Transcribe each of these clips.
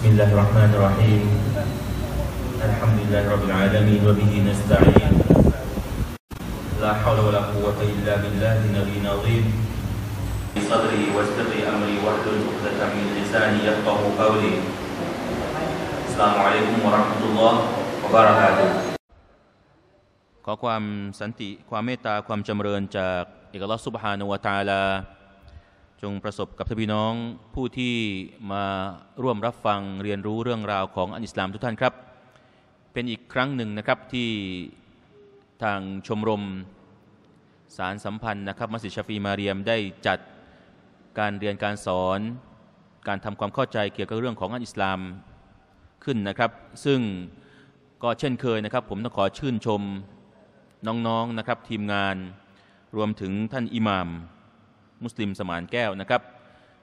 بسم الله الرحمن الرحيم الحمد لله رب العالمين وبه نستعين لا حول ولا قوة إلا بالله النبي العظيم صدري واستر أمري واحلل عقدة من لساني يفقه قولي السلام عليكم ورحمة الله وبركاته ขอความสันติความเมตตาความจำเริญจากอิกลักษุบฮานุวตาลาจงประสบกับท่านพี่น้องผู้ที่มาร่วมรับฟังเรียนรู้เรื่องราวของอันอิสลามทุกท่านครับเป็นอีกครั้งหนึ่งนะครับ ที่ทางชมรมสารสัมพันธ์นะครับมัสยิดชาฟีมาเรียมได้จัดการเรียนการสอน การทำความเข้าใจเกี่ยวกับเรื่องของอันอิสลามขึ้นนะครับ ซึ่งก็เช่นเคยนะครับ ผมต้องขอชื่นชมน้องๆนนะครับทีมงานรวมถึงท่านอิหม่ามมุสลิมสมานแก้วนะครับ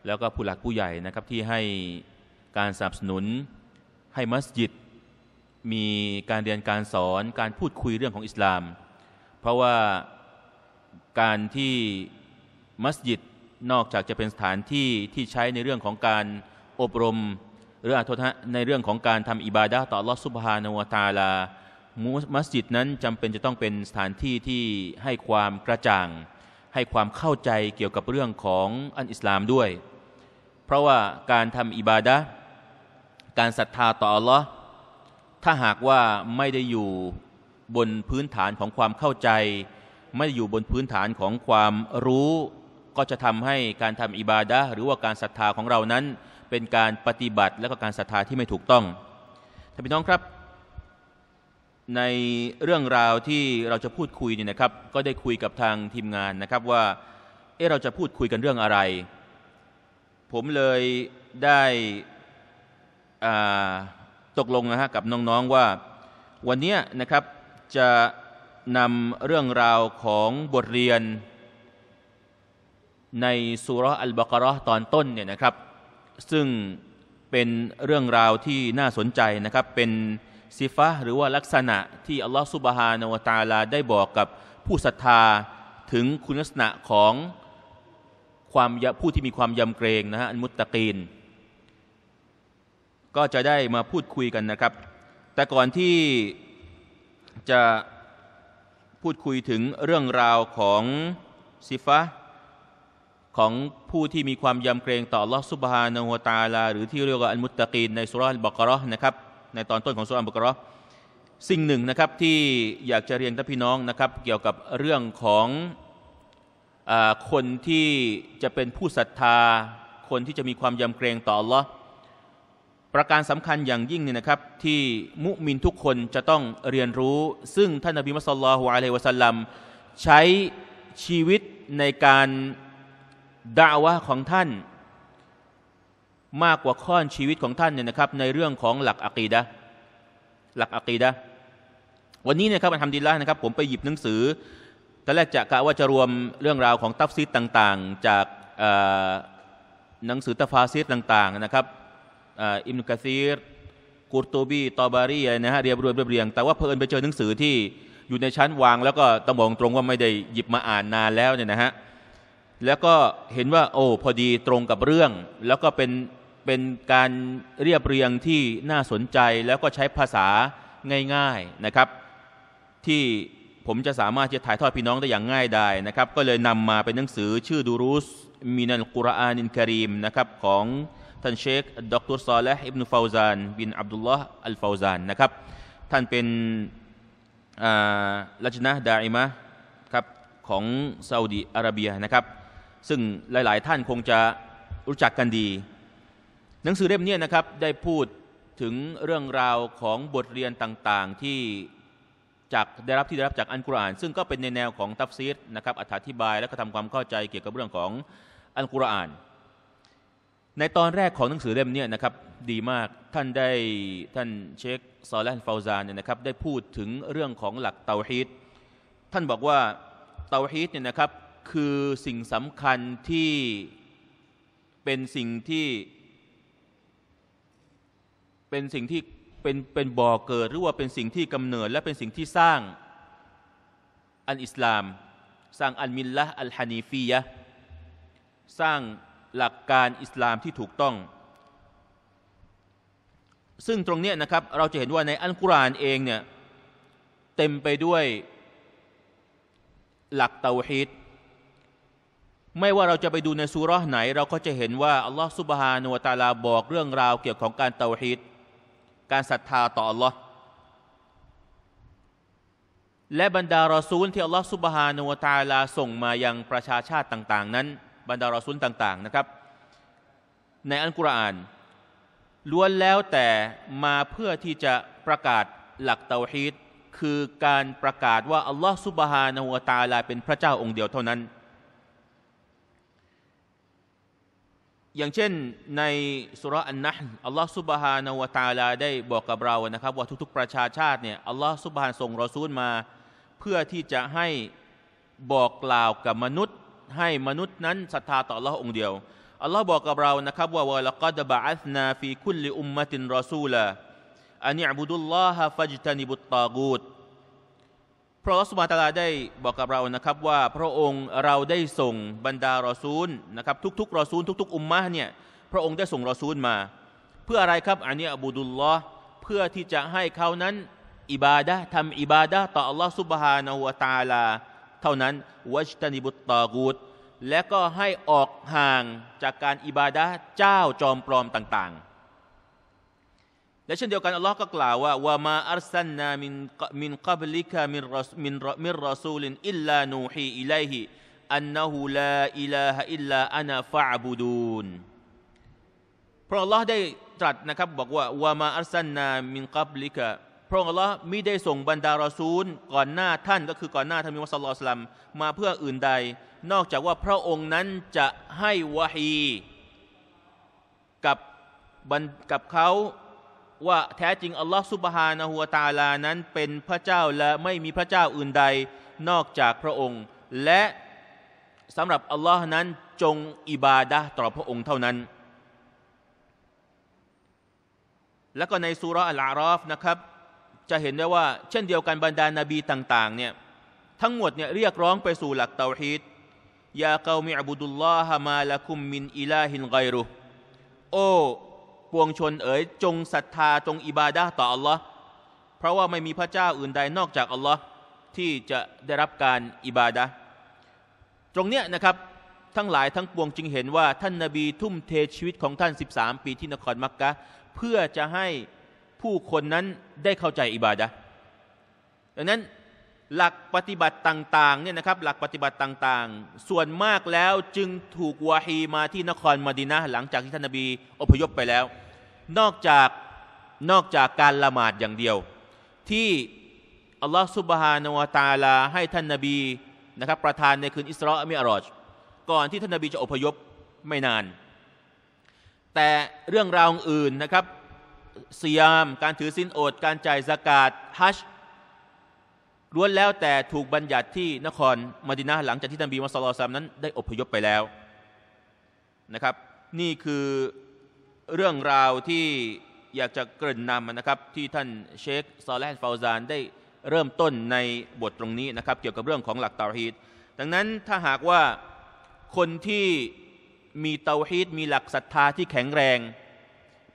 แล้วก็ผู้หลักผู้ใหญ่นะครับที่ให้การสนับสนุน ให้มัสยิดมีการเรียนการสอนการพูดคุยเรื่องของอิสลาม เพราะว่าการที่มัสยิดนอกจากจะเป็นสถานที่ที่ใช้ในเรื่องของการอบรมหรืออาทษในเรื่องของการทำอิบาดะต่อลอสุบฮานวตาลามัสยิดนั้นจำเป็นจะต้องเป็นสถานที่ที่ให้ความกระจ่างให้ความเข้าใจเกี่ยวกับเรื่องของอันอิสลามด้วย เพราะว่าการทำอิบาดะการศรัทธาต่ออัลลอฮ์ถ้าหากว่าไม่ได้อยู่บนพื้นฐานของความเข้าใจ ไม่ได้อยู่บนพื้นฐานของความรู้ ก็จะทำให้การทำอิบาดะหรือว่าการศรัทธาของเรานั้น เป็นการปฏิบัติและก็การศรัทธาที่ไม่ถูกต้อง ท่านพี่น้องครับในเรื่องราวที่เราจะพูดคุยเนี่ยนะครับ ก็ได้คุยกับทางทีมงานนะครับว่า เออเราจะพูดคุยกันเรื่องอะไร ผมเลยได้ตกลงนะฮะกับน้องๆว่า วันนี้นะครับจะนำเรื่องราวของบทเรียน ในสุรอัลบากรอตอนต้นเนี่ยนะครับ ซึ่งเป็นเรื่องราวที่น่าสนใจนะครับเป็นสิฟะหรือว่าลักษณะที่อัลลอฮฺสุบฮานาวตาลาได้บอกกับผู้ศรัทธาถึงคุณลักษณะของความผู้ที่มีความยำเกรงนะฮะอันมุตตะกีน ก็จะได้มาพูดคุยกันนะครับ แต่ก่อนที่จะพูดคุยถึงเรื่องราวของซิฟะของผู้ที่มีความยำเกรง ต่อลอสุบฮานหัวตาลา หรือที่เรียกว่าอันมุตตะกีนในสุราอลบกรอนะครับในตอนต้นของสุรานบุกรอสิ่งหนึ่งนะครับที่อยากจะเรียนท่านพี่น้องนะครับเกี่ยวกับเรื่องของอคนที่จะเป็นผู้ศรัทธา คนที่จะมีความยำเกรงต่อละประการสำคัญอย่างยิ่งเนี่ยนะครับที่มุมินทุกคนจะต้องเรียนรู้ ซึ่งท่านนบีมัสลลัลฮุอะลัยวะสัลลัมใช้ชีวิตในการด่าวะของท่านมากกว่าข้อนชีวิตของท่านเนี่ยนะครับในเรื่องของหลักอะกีดะหลักอะกีดะวันนี้นะครับทำดีลวนะครับผมไปหยิบหนังสือตอนแรกจะกะว่าจะรวมเรื่องราวของตัฟซีดต่างๆจากหนังสือตาฟาซีดต่าง ๆนะครับอิมนุกาซีรกูรตูบีตอบารีอะไรนะฮะเรียบรวมเรียเรียงแต่ว่าเพลินไปเจอหนังสือที่อยู่ในชั้นวาง แล้วก็ต้องบอกตรงว่าไม่ได้หยิบมาอ่านนานแล้วเนี่ยนะฮะแล้วก็เห็นว่าโอ้พอดีตรงกับเรื่องแล้วก็เป็นเป็นการเรียบเรียงที่น่าสนใจแล้วก็ใช้ภาษาง่ายๆนะครับที่ผมจะสามารถจะถ่ายทอดพี่น้องได้อย่างง่ายได้นะครับก็เลยนำมาเป็นหนังสือชื่อดูรุสมินัลกุรอานินคารีมนะครับของท่านเชคดรซอลห์อิบนุฟาวซาน บิน อับดุลลอฮ์อัลฟาวซานนะครับท่านเป็นลัจนะดาอิมะครับของซาอุดีอาระเบียนะครับซึ่งหลายๆท่านคงจะรู้จักกันดีหนังสือเล่มนี้นะครับได้พูดถึงเรื่องราวของบทเรียนต่างๆที่จากได้รับที่ได้รับจากอันกุรอานซึ่งก็เป็นในแนวของตัฟซีดนะครับอธิบายและก็ทำความเข้าใจเกี่ยวกับเรื่องของอัลกุรอาน ในตอนแรกของหนังสือเล่มนี้นะครับดีมากท่านได้ท่านเชคซอลแลนฟาวซานเนี่ยนะครับได้พูดถึงเรื่องของหลักเตาฮีดท่านบอกว่าเตาฮีดเนี่ยนะครับคือสิ่งสำคัญที่เป็นสิ่งที่เป็นสิ่งที่เป็นเป็นบ่อเกิดหรือว่าเป็นสิ่งที่กำเนิดและเป็นสิ่งที่สร้างอันอิสลาม สร้างอันมิลละอัลฮานีฟียะสร้างหลักการอิสลามที่ถูกต้อง ซึ่งตรงนี้นะครับเราจะเห็นว่าในอัลกุรอานเองเนี่ยเต็มไปด้วยหลักเตาฮีดไม่ว่าเราจะไปดูในสุรษไหน เราก็จะเห็นว่าอัลลอฮฺสุบฮานุวตาลาบอกเรื่องราวเกี่ยวกับการเตาฮีดการศรัทธาต่ออัลลอฮ์และบรรดารอซูล ที่อัลลอฮ์สุบฮานูตาลาส่งมายังประชาชาติต่าง ๆ นั้น บรรดารอซูลต่างๆนะครับในอัลกุรอานล้วนแล้วแต่มาเพื่อที่จะประกาศหลักเตาฮีตคือการประกาศว่าอัลลอฮ์สุบฮานูตาลาเป็นพระเจ้าองค์เดียวเท่านั้นอย่างเช่นในสุรอันนะ้นอัลลอฮ์ซุบฮานาวะตาลาได้บอกกับเรานะครับว่าทุกๆประชาชาติเนี่ยอัลลอฮ์ซุบฮานส่งรอซูลมา เพื่อที่จะให้บอกกล่าวกับมนุษย์ให้มนุษย์นั้นศรัทธาต่ออัลลอฮ์องเดียวอัลลอฮ์บอกกับเรานะครับว่าวะลักดบะอัสนาฟีคุลลิอุมมะตินรอซูลาอันยับุดุลลอฮะฟัจตันิบุตตากูดพระอัสุบะตาลาได้บอกกับเรานะครับว่าพระองค์เราได้ส่งบรรดารอซูลนะครับ ทุกๆรอซูลทุก ๆ อุมมะเนี่ยพระองค์ได้ส่งรอซูลมาเพื่ออะไรครับอันนี้อบูดุลลอฮ์เพื่อที่จะให้เขานั้นอิบาดะทำอิบาดะต่ออัลลอฮฺสุบฮานาวตาลาเท่านั้นวัชตานิบุตตากูดและก็ให้ออกห่างจากการอิบาดะเจ้าจอมปลอมต่างๆและเช่นเดียวกันอัลลอฮ์ก็กล่าวว่าวามาอัลสันนามินมินกับลิกามินรสมินรอมินรอซูลินอิลลานูฮีอิลัยฮิอันนะฮูลาอิลาฮอิลลาอานาฟะบูดูนพระองค์ลอได้ตรัสนะครับบอกว่าวามาอัลสันนามินกับลิกะพระองค์ลอมิได้ส่งบรรดารอซูล ก่อนหน้าท่านก็คือก่อนหน้าท่านมิวัสลอสลัมมาเพื่ออื่นใด นอกจากว่าพระองค์นั้นจะให้วะฮีกับกับเขาว่าแท้จริง อัลลอฮ์สุบฮานะฮุวตาลานั้นเป็นพระเจ้าและไม่มีพระเจ้าอื่นใดนอกจากพระองค์ และสำหรับอัลลอฮ์นั้นจงอิบาดะต่อพระองค์เท่านั้น และก็ในสุรอัลอารอฟนะครับ จะเห็นได้ว่า เช่นเดียวกันบรรดานาบีต่างๆเนี่ยทั้งหมดเนี่ยเรียกร้องไปสู่หลักเตาฮีดยาเกามิอับุดุลลอฮ์มาละคุมมินอิลาฮินไกรุโอปวงชนเอ๋ยจงศรัทธาจงอิบาดาต่อ อัลลอฮ์เพราะว่าไม่มีพระเจ้าอื่นใดนอกจากอัลลอฮ์ที่จะได้รับการอิบาดาตรงเนี้ยนะครับ ทั้งหลายทั้งปวงจึงเห็นว่าท่านนาบีทุ่มเทชีวิตของท่าน 13 ปีที่นครมักกะ เพื่อจะให้ผู้คนนั้นได้เข้าใจอิบาดาดังนั้นหลักปฏิบัติต่างๆเนี่ยนะครับหลักปฏิบัติต่างๆ ส่วนมากแล้วจึงถูกวาฮีมาที่นครมดินะหลังจากที่ท่านนบีอพยพไปแล้ว นอกจากนอกจากการละหมาดอย่างเดียว ที่อัลลอฮฺซุบฮานาวตาลาให้ท่านนบีนะครับประทานในคืนอิสราเอมิอรอจก่อนที่ท่านนบีจะอพยพไม่นาน แต่เรื่องราวอื่นนะครับสยามการถือสินอด การจ่ายสกาดฮัชล้วนแล้วแต่ถูกบัญญัติที่นครมดินาหลังจากที่นบีมุสลิมนั้นได้ อพยพไปแล้วนะครับ นี่คือเรื่องราวที่อยากจะเกริ่นนำนะครับที่ท่านเชคซาเลห์ฟาวซานได้เริ่มต้นในบทตรงนี้นะครับเกี่ยวกับเรื่องของหลักเตาฮีด ดังนั้นถ้าหากว่าคนที่มีเตาฮีด มีหลักศรัทธาที่แข็งแรง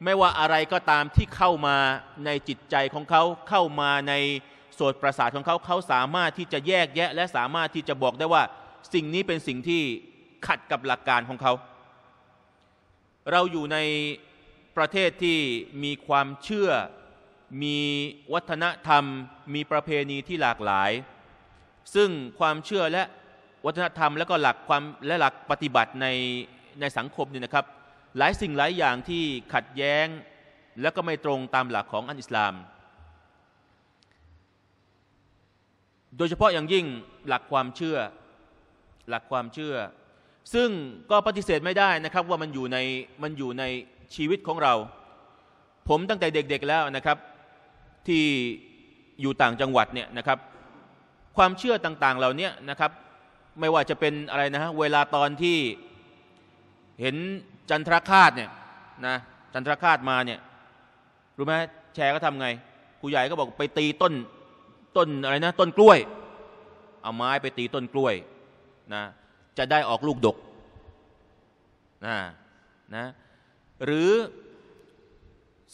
ไม่ว่าอะไรก็ตามที่เข้ามาในจิตใจของเขาเข้ามาในส่วนประสาทของเขาเขาสามารถที่จะแยกแยะ และสามารถที่จะบอกได้ว่าสิ่งนี้เป็นสิ่งที่ขัดกับหลักการของเขา เราอยู่ในประเทศที่มีความเชื่อมีวัฒนธรรม มีประเพณีที่หลากหลาย ซึ่งความเชื่อและวัฒนธรรมและก็หลักความและหลักปฏิบัติในในสังคมนี่นะครับ หลายสิ่งหลายอย่างที่ขัดแย้ง และก็ไม่ตรงตามหลักของอันอิสลามโดยเฉพาะอย่างยิ่งหลักความเชื่อหลักความเชื่อ ซึ่งก็ปฏิเสธไม่ได้นะครับว่ามันอยู่ในมันอยู่ในชีวิตของเรา ผมตั้งแต่เด็กๆแล้วนะครับ ที่อยู่ต่างจังหวัดเนี่ยนะครับ ความเชื่อต่าง ๆ เหล่านี้นะครับไม่ว่าจะเป็นอะไรนะฮะเวลาตอนที่เห็นจันทรคาตเนี่ยนะจันทรคาตมาเนี่ยรู้ไหมแชร์ก็ทำไงผู้ใหญ่ก็บอกไปตีต้นต้นอะไรนะต้นกล้วย เอาไม้ไปตีต้นกล้วยนะจะได้ออกลูกดกนะนะหรือ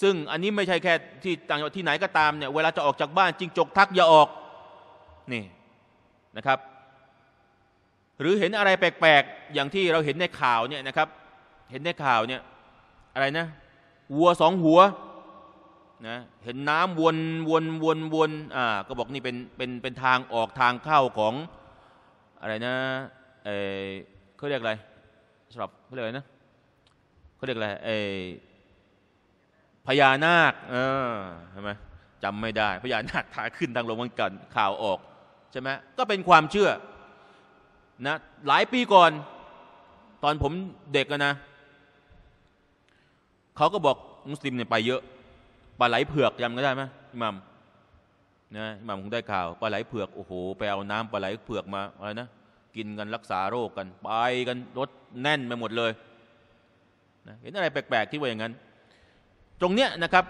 ซึ่งอันนี้ไม่ใช่แค่ที่ต่างที่ไหนก็ตามเนี่ยเวลาจะออกจากบ้านจิงจกทักอย่าออกนี่นะครับ หรือเห็นอะไรแปลกๆ อย่างที่เราเห็นในข่าวเนี่ยนะครับเห็นในข่าวเนี่ยอะไรนะวัวสองหัวนะเห็นน้ำวนวนวนวนอ่าก็บอกนี่เป็นเป็นเป็นทางออกทางเข้าของ อะไรนะเออเขาเรียกอะไรสำหรับเขาเรียกอะไรนะเขาเรียกอะไรเอพญานาค เออใช่ไหมจำไม่ได้ พญานาคถ่ายขึ้นทางลงวันกันข่าวออก ใช่ไหมก็เป็นความเชื่อนะหลายปีก่อน ตอนผมเด็กนะ เขาก็บอกมุสลิมเนี่ยไปเยอะปลาไหลเผือกจำก็ได้ไหมอิหมัมนะอิหมัมคงได้ข่าวปลาไหลเผือกโอ้โหไปเอาน้ำปลาไหลเผือกมาอะไรนะกินกันรักษาโรคกันไปกันรถแน่นไปหมดเลยนะเห็นอะไรแปลกๆที่ว่าอย่างนั้น ตรงเนี้ยนะครับ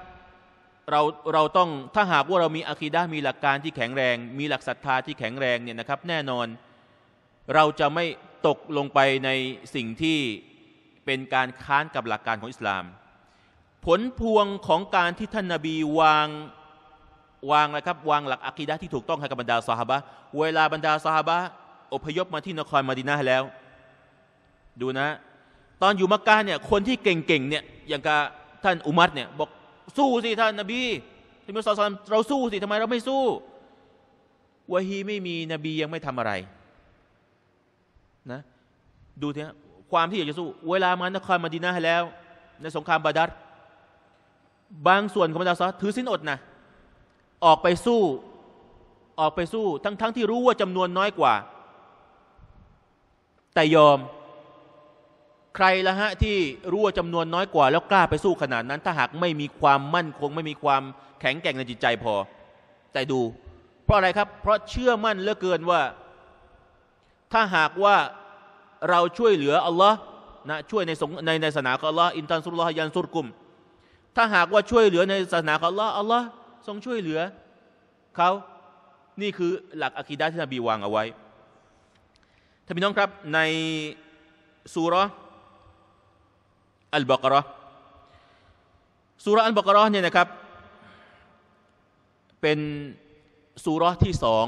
เราเราต้องถ้าหากว่าเรามีอะคีดามีหลักการที่แข็งแรง มีหลักศรัทธาที่แข็งแรงเนี่ยนะครับ แน่นอนเราจะไม่ตกลงไปในสิ่งที่เป็นการค้านกับหลักการของอิสลามผลพวงของการที่ท่านนาบีวางวางนะครับวางหลักอะกีดะที่ถูกต้องให้กับบรรดาสหบะเวลาบรรดาสหบะอพยพมาที่นครมาดินาแล้ว ดูนะ ตอนอยู่มักกะเนี่ยคนที่เก่งๆเนี่ยอย่างกับท่านอุมัตเนี่ยบอกสู้สิท่านนาบีที่มุสลิมเราสู้สิทำไมเราไม่สู้วะฮีไม่มีนบียังไม่ทำอะไรนะดูเถอะความที่อยากจะสู้เวลามานครมาดินาแล้ว ในสงครามบาดัดบางส่วนของบรรดาซอถือสินอดนะ ออกไปสู้ ออกไปสู้ทั้งๆทที่รู้ว่าจำนวนน้อยกว่า แต่ยอม ใครละฮะที่รู้ว่าจำนวนน้อยกว่าแล้วกล้าไปสู้ขนาดนั้น ถ้าหากไม่มีความมั่นคงไม่มีความแข็งแกร่งในจิตใจพอ แต่ดู เพราะอะไรครับ เพราะเชื่อมั่นเหลือเกินว่า ถ้าหากว่าเราช่วยเหลืออัลลอฮ์นะช่วยในในในศาสนาของอัลลอฮ์อินทันซุลลอฮ์ยันซุรกุมถ้าหากว่าช่วยเหลือในศาสนาของอัลลอฮ์อัลลอฮ์ทรงช่วยเหลือเขานี่คือหลักอะคิดะที่นบีวางเอาไว้ ท่านพี่น้องครับในสุรอัลบากรอสุรอัลบากรอเนี่ยนะครับ เป็นสุรที่สอง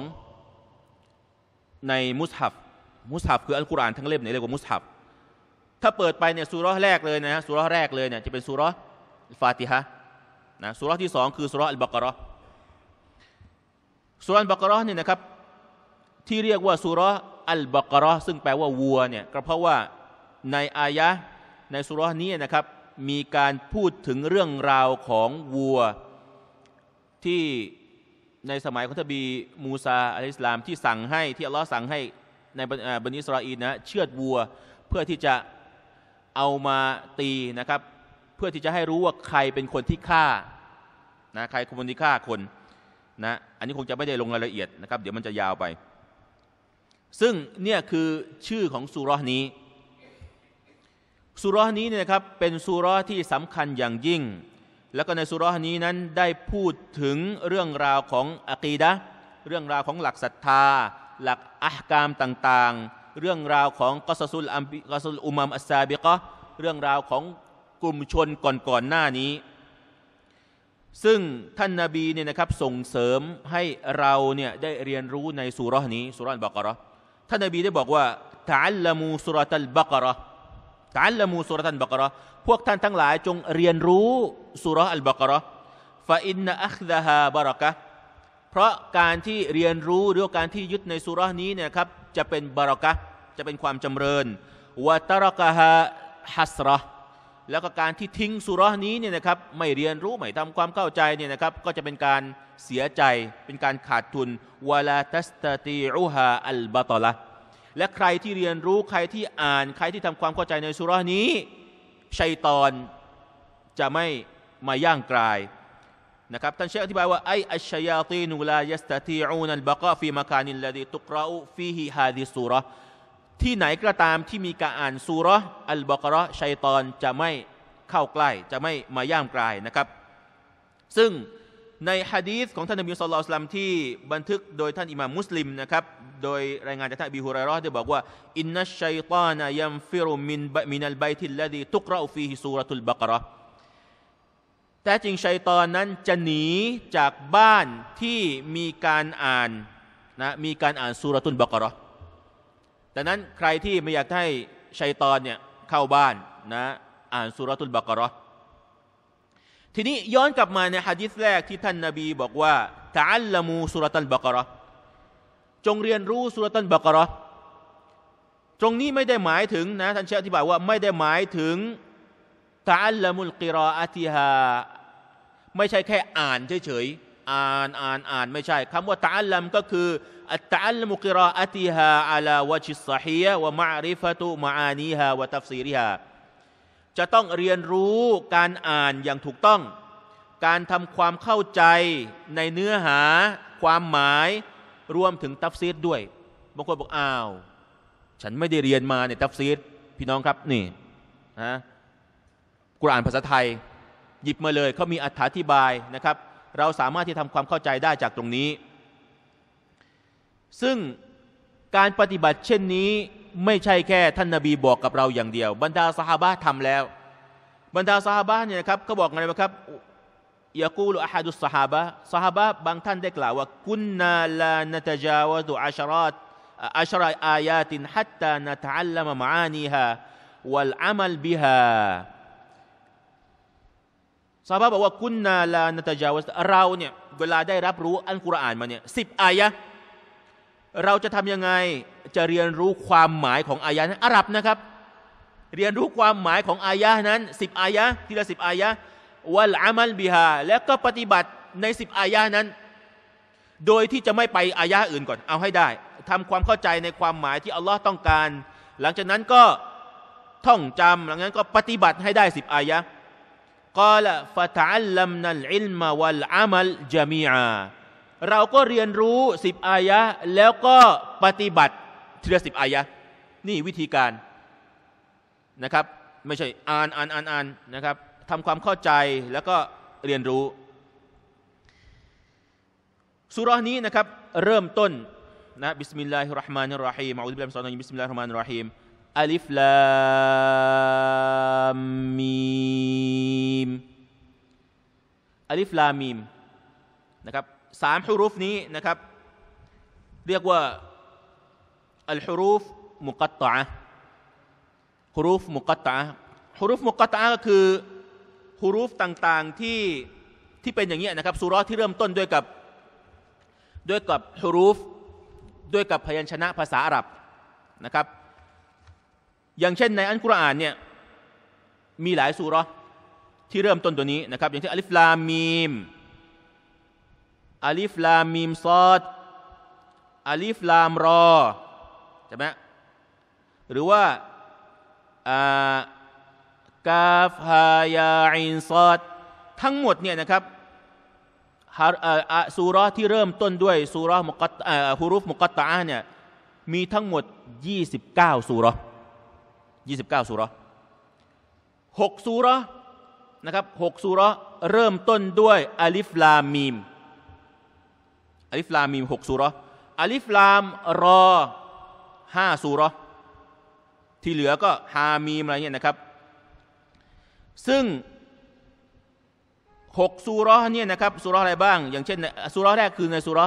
ในมุสฮับมุสฮับคืออัลกุรอานทั้งเล่มเนี่ยเรียกว่ามุสฮับถ้าเปิดไปเนี่ยสุรแรกเลยนะฮะสุรแรกเลยเนี่ยจะเป็นสุรอฟาติฮะนะสุรที่สองคือสุรอัลบากรอสุรอัลบากรอนี่นะครับที่เรียกว่าสุรอัลบากรอซึ่งแปลว่าวัวเนี่ยก็เพราะว่าในอายะในสุรนี้นะครับ มีการพูดถึงเรื่องราวของวัว ที่ในสมัยของทบีมูซาอะลัสลามที่สั่งให้ที่อัลลอฮ์สั่งให้ในบันิสราอีนะเชือดวัวเพื่อที่จะเอามาตีนะครับเพื่อที่จะให้รู้ว่าใครเป็นคนที่ฆ่านะใครคนที่ฆ่าคนนะอันนี้คงจะไม่ได้ลงรายละเอียดนะครับ เดี๋ยวมันจะยาวไป ซึ่งเนี่ยคือชื่อของสุรนี้ สุรนี้เนี่ยครับเป็นสุรที่สำคัญอย่างยิ่ง แล้วก็ในสุรนี้นั้นได้พูดถึงเรื่องราวของอะกีดะเรื่องราวของหลักศรัทธา หลักอักามต่าง ๆ เรื่องราวของกัสซุลอัมกัสุลอุมามอัสซาบิกะเรื่องราวของกลุ่มชนก่อนๆหน้านี้ ซึ่งท่านนาบีเนี่ยนะครับส่งเสริมให้เราเนี่ยได้เรียนรู้ในสุรานี้สุรานบักรอท่านนาบีได้บอกว่าตาลลมูสุรตัลบักรอตาลลมูสุรตัลบักรอพวกท่านทั้งหลายจงเรียนรู้สุรอัลบักรอฟาอินนะอัคดะฮาบารักะเพราะการที่เรียนรู้หรือการที่ยึดในสุรานี้เนี่ยครับจะเป็นบารักะจะเป็นความจำเริญวัตรกะฮะฮัสระแล้วก็การที่ทิ้งสุรานี้เนี่ยนะครับไม่เรียนรู้ ไม่ทำความเข้าใจเนี่ยนะครับก็จะเป็นการเสียใจเป็นการขาดทุนวลาตัสตติอุฮาอัลบาตละและใครที่เรียนรู้ใครที่อ่าน ใครที่ทำความเข้าใจในสุรานี้ ชัยตอนจะไม่มาย่างกลายนะครับท่านเชคอธิบายว่าไออัชยาตีนุลายัสตติอูนัลบากาฟีมะคานิลลดีตุกราอูฟีฮิฮาดิสุราที่ไหนก็ตามที่มีการอ่านซูรออัลบากระชัยตอนจะไม่เข้าใกล้ จะไม่มาย่ามกลายนะครับซึ่งในฮะดีษของท่านนบีุลสลามที่บันทึกโดยท่านอิหม่ามมุสลิมนะครับโดยรายงานจากท่านบิฮุรารอได้บอกว่าอินนัชชัยตานายัมฟิรุมินมินัลไบทิลลดีตุกราฟีฮิซูรตุลบากระแต่จริง ชัยตอนนั้นจะหนีจากบ้านที่มีการอ่านนะมีการอ่านสุรตุลบากระดังนั้นใครที่ไม่อยากให้ชัยตอนเนี่ยเข้าบ้านนะอ่านสุรทุลบักรอทีนี้ย้อนกลับมาในฮะดิษแรกที่ท่านนาบีบอกว่าตัลละมูสุรตัลบักรอจงเรียนรู้สุรตัลบักรอตรงนี้ไม่ได้หมายถึงนะท่านเชอธิบายว่าไม่ได้หมายถึงตาลลมุลกิรออาติฮาไม่ใช่แค่อ่านเฉยๆอ่านอ่านอ่านไม่ใช่คำว่า ตะัลลัมก็คืออัตะอัลมุกิรออติฮาอัลาวชิสซียะวะมะริฟะตุมาอานีฮาวะ ตัฟซีริฮาจะต้องเรียนรู้ การอ่านอย่างถูกต้อง การทำความเข้าใจ ในเนื้อหา ความหมายรวมถึงตัฟซีดด้วยบางคนบอกอ้าว ฉันไม่ได้เรียนมาในตัฟซีดพี่น้องครับนี่ฮะกุรอานภาษาไทย หยิบมาเลย เขามีอธิบายนะครับเราสามารถที่ทำความเข้าใจได้จากตรงนี้ ซึ่งการปฏิบัติเช่นนี้ ไม่ใช่แค่ท่านนาบีบอกกับเราอย่างเดียว บรรดาสหาบะทำแล้ว บรรดาสหาบะเนี่ยครับก็บอกไงนะครับยากูลอาฮัดุสหาบะสหาบะบางท่านได้กล่าวว่ากุนนาลานตจาวดุอัชรัตอัชรอายาตินฮัตตานตัลลัมะมานีฮะวัลอามัลบิฮาซาบะบอกว่ากุนนาลานตจาวัสเราเนี่ยเวลาได้รับรู้อันกุรอานมาเนี่ยสิบอายะเราจะทํำยังไงจะเรียนรู้ความหมายของอายะนั้นอาหรับนะครับ เรียนรู้ความหมายของอายะนั้นสิบอายะทีละสิบอายะวัลอามัลบิฮาและก็ปฏิบัติในสิบอายะนั้นโดยที่จะไม่ไปอายะอื่นก่อน เอาให้ได้ทำความเข้าใจในความหมายที่อัลลอฮ์ต้องการ หลังจากนั้นก็ท่องจำหลังจากนั้นก็ปฏิบัติให้ได้สิบอายะ قال فتعلمنا العلم والعمل جميعا เราก็เรียนรู้สิบอายะแล้วก็ปฏิบัติทีละสิบอายะนี่วิธีการนะครับไม่ใช่อ่านอ่านอ่านอ่านนะครับทำความเข้าใจแล้วก็เรียนรู้สุรานี้นะครับเริ่มต้นนะบิสมิลลาฮิรราะห์มานิรราะฮีมอูุบิลลาฮิมซนออนบิสมิลลาฮิรราะห์มานิรราะฮีมอัลิฟลามมีมอัลิฟลามีมนะครับสามฮุรุฟนี้นะครับเรียกว่าอัลฮุรุฟมุกตะฮุรุฟมุกตะฮุรุฟมุกตตะก็คือฮุรุฟต่างๆที่ที่เป็นอย่างนี้นะครับสุรที่เริ่มต้นด้วยกับด้วยกับฮุรุฟด้วยกับพยัญชนะภาษาอาหรับนะครับอย่างเช่นในอันกุรอานเนี่ยมีหลายสุรที่เริ่มต้นตัวนี้นะครับอย่างเช่นอัลิฟลามีมอัลิฟลามีมซอดอัลิฟลามรอใช่ไหมหรือว่ากาฟฮายาอินซอดทั้งหมดเนี่ยนะครับสุรที่เริ่มต้นด้วยสุรมุกฮุรุฟมุกัตตะเนี่ยมีทั้งหมด 29สุรอ29สุรหกสุรนะครับหกสุร เริ่มต้นด้วยอลิฟลามีมอลิฟลามีมหกสุรอลิฟลามรอห้าสุรที่เหลือก็ฮามีมอะไรเงี้ยนะครับ ซึ่งหกสุรเนี่ยนะครับสุรอะไรบ้าง อย่างเช่นสุรแรกคือในสุร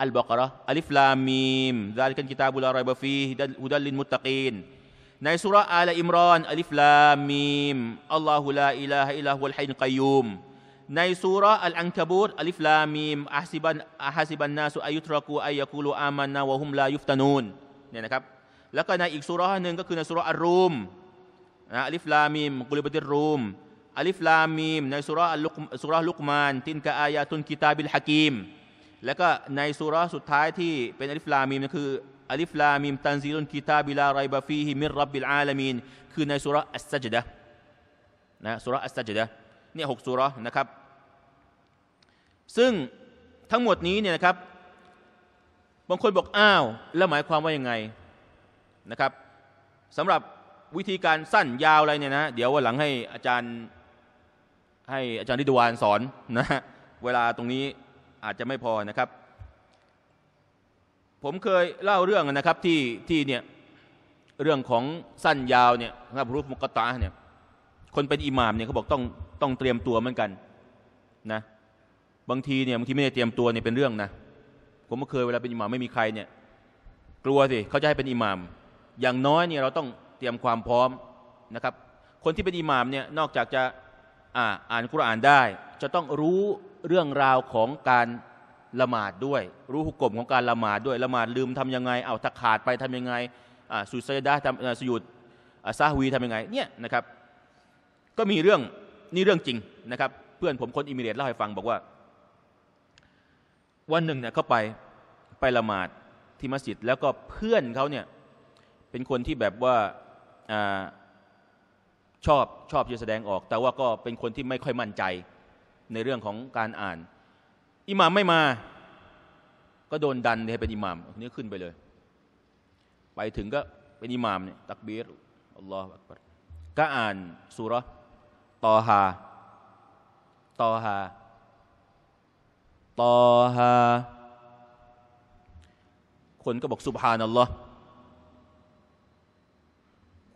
อัลบากระอัลิฟลามีมดาลิกันกิตาบุลารอยบฟีฮุดัลลินมุตตะกีนในสุราอัลอิมรอนอัลิฟลามีมอัลลอฮุลาอิลาฮะอิลาฮุลฮัยนกัยูมในสุราอัลอังกบูตอัลิฟลามีมอาซิบันอาฮซิบันนาสุอายุตรกูอายะกูลูอามันนาวะฮุมลายุฟตานูนเนี่ยนะครับแล้วก็ในอีกสุราหนึ่งก็คือในสุราอัลรูมนะอัลิฟลามีมกุลิบติรูมอัลิฟลามีมในสุราอัลลุกสุราลุกมานตินกะอายาตุนกิตาบิลฮะกีมแล้วก็ในสุราสุดท้ายที่เป็นอัลิฟลามีมก็คืออัลิฟลามิมตันซีลุนกิตาบิลาไรบะฟีฮิมิรับบิลอาลามีน คือในสุรอัสซัจดะนะสุรอัสซัจดะเนี่ยหกสุรนะครับ ซึ่งทั้งหมดนี้เนี่ยนะครับบางคนบอกอ้าวแล้วหมายความว่ายังไงนะครับสำหรับวิธีการสั้นยาวอะไรเนี่ยนะ เดี๋ยวว่าหลังให้อาจารย์ให้อาจารย์ดิดวานสอนนะเวลาตรงนี้อาจจะไม่พอนะครับผมเคยเล่าเรื่องนะครับ ที่ที่เนี่ยเรื่องของสั้นยาวเนี่ยนะครับรูปมุกตาเนี่ย คนเป็นอิหม่ามเนี่ยเขาบอกต้องต้องเตรียมตัวเหมือนกันนะ บางทีเนี่ยบางทีไม่ได้เตรียมตัวเนี่ยเป็นเรื่องนะ ผมเคยเวลาเป็นอิหม่าม ไม่มีใครเนี่ย กลัวสิเขาจะให้เป็นอิหม่าม อย่างน้อยเนี่ยเราต้องเตรียมความพร้อมนะครับ คนที่เป็นอิหม่ามเนี่ยนอกจากจะอ่าอ่านกุรอานได้ จะต้องรู้เรื่องราวของการละหมาดด้วยรู้หุกกลมของการละหมาดด้วยละหมาดลืมทํำยังไงเอาตะขาดไปทำยังไงสุดสยดาทำสยุดซาฮวีทำยังไงเนี่ยนะครับก็มีเรื่องนี่เรื่องจริงนะครับเพื่อนผมคนอิมิเรตเล่าให้ฟัง บอกว่า วันหนึ่งเนี่ยเขาไปไปละหมาดที่มัสยิดแล้วก็เพื่อนเขาเนี่ยเป็นคนที่แบบว่าชอบชอบจะแสดงออก แต่ว่าก็เป็นคนที่ไม่ค่อยมั่นใจในเรื่องของการอ่านอิหมามไม่มา ก็โดนดันให้เป็นอิหมามนี่ขึ้นไปเลย ไปถึงก็เป็นอิหมามเนี่ยตักบีรอัลลอฮฺก็อ่านสุรตอฮาตอฮาตอฮา คนก็บอกสุบฮานัลลอฮ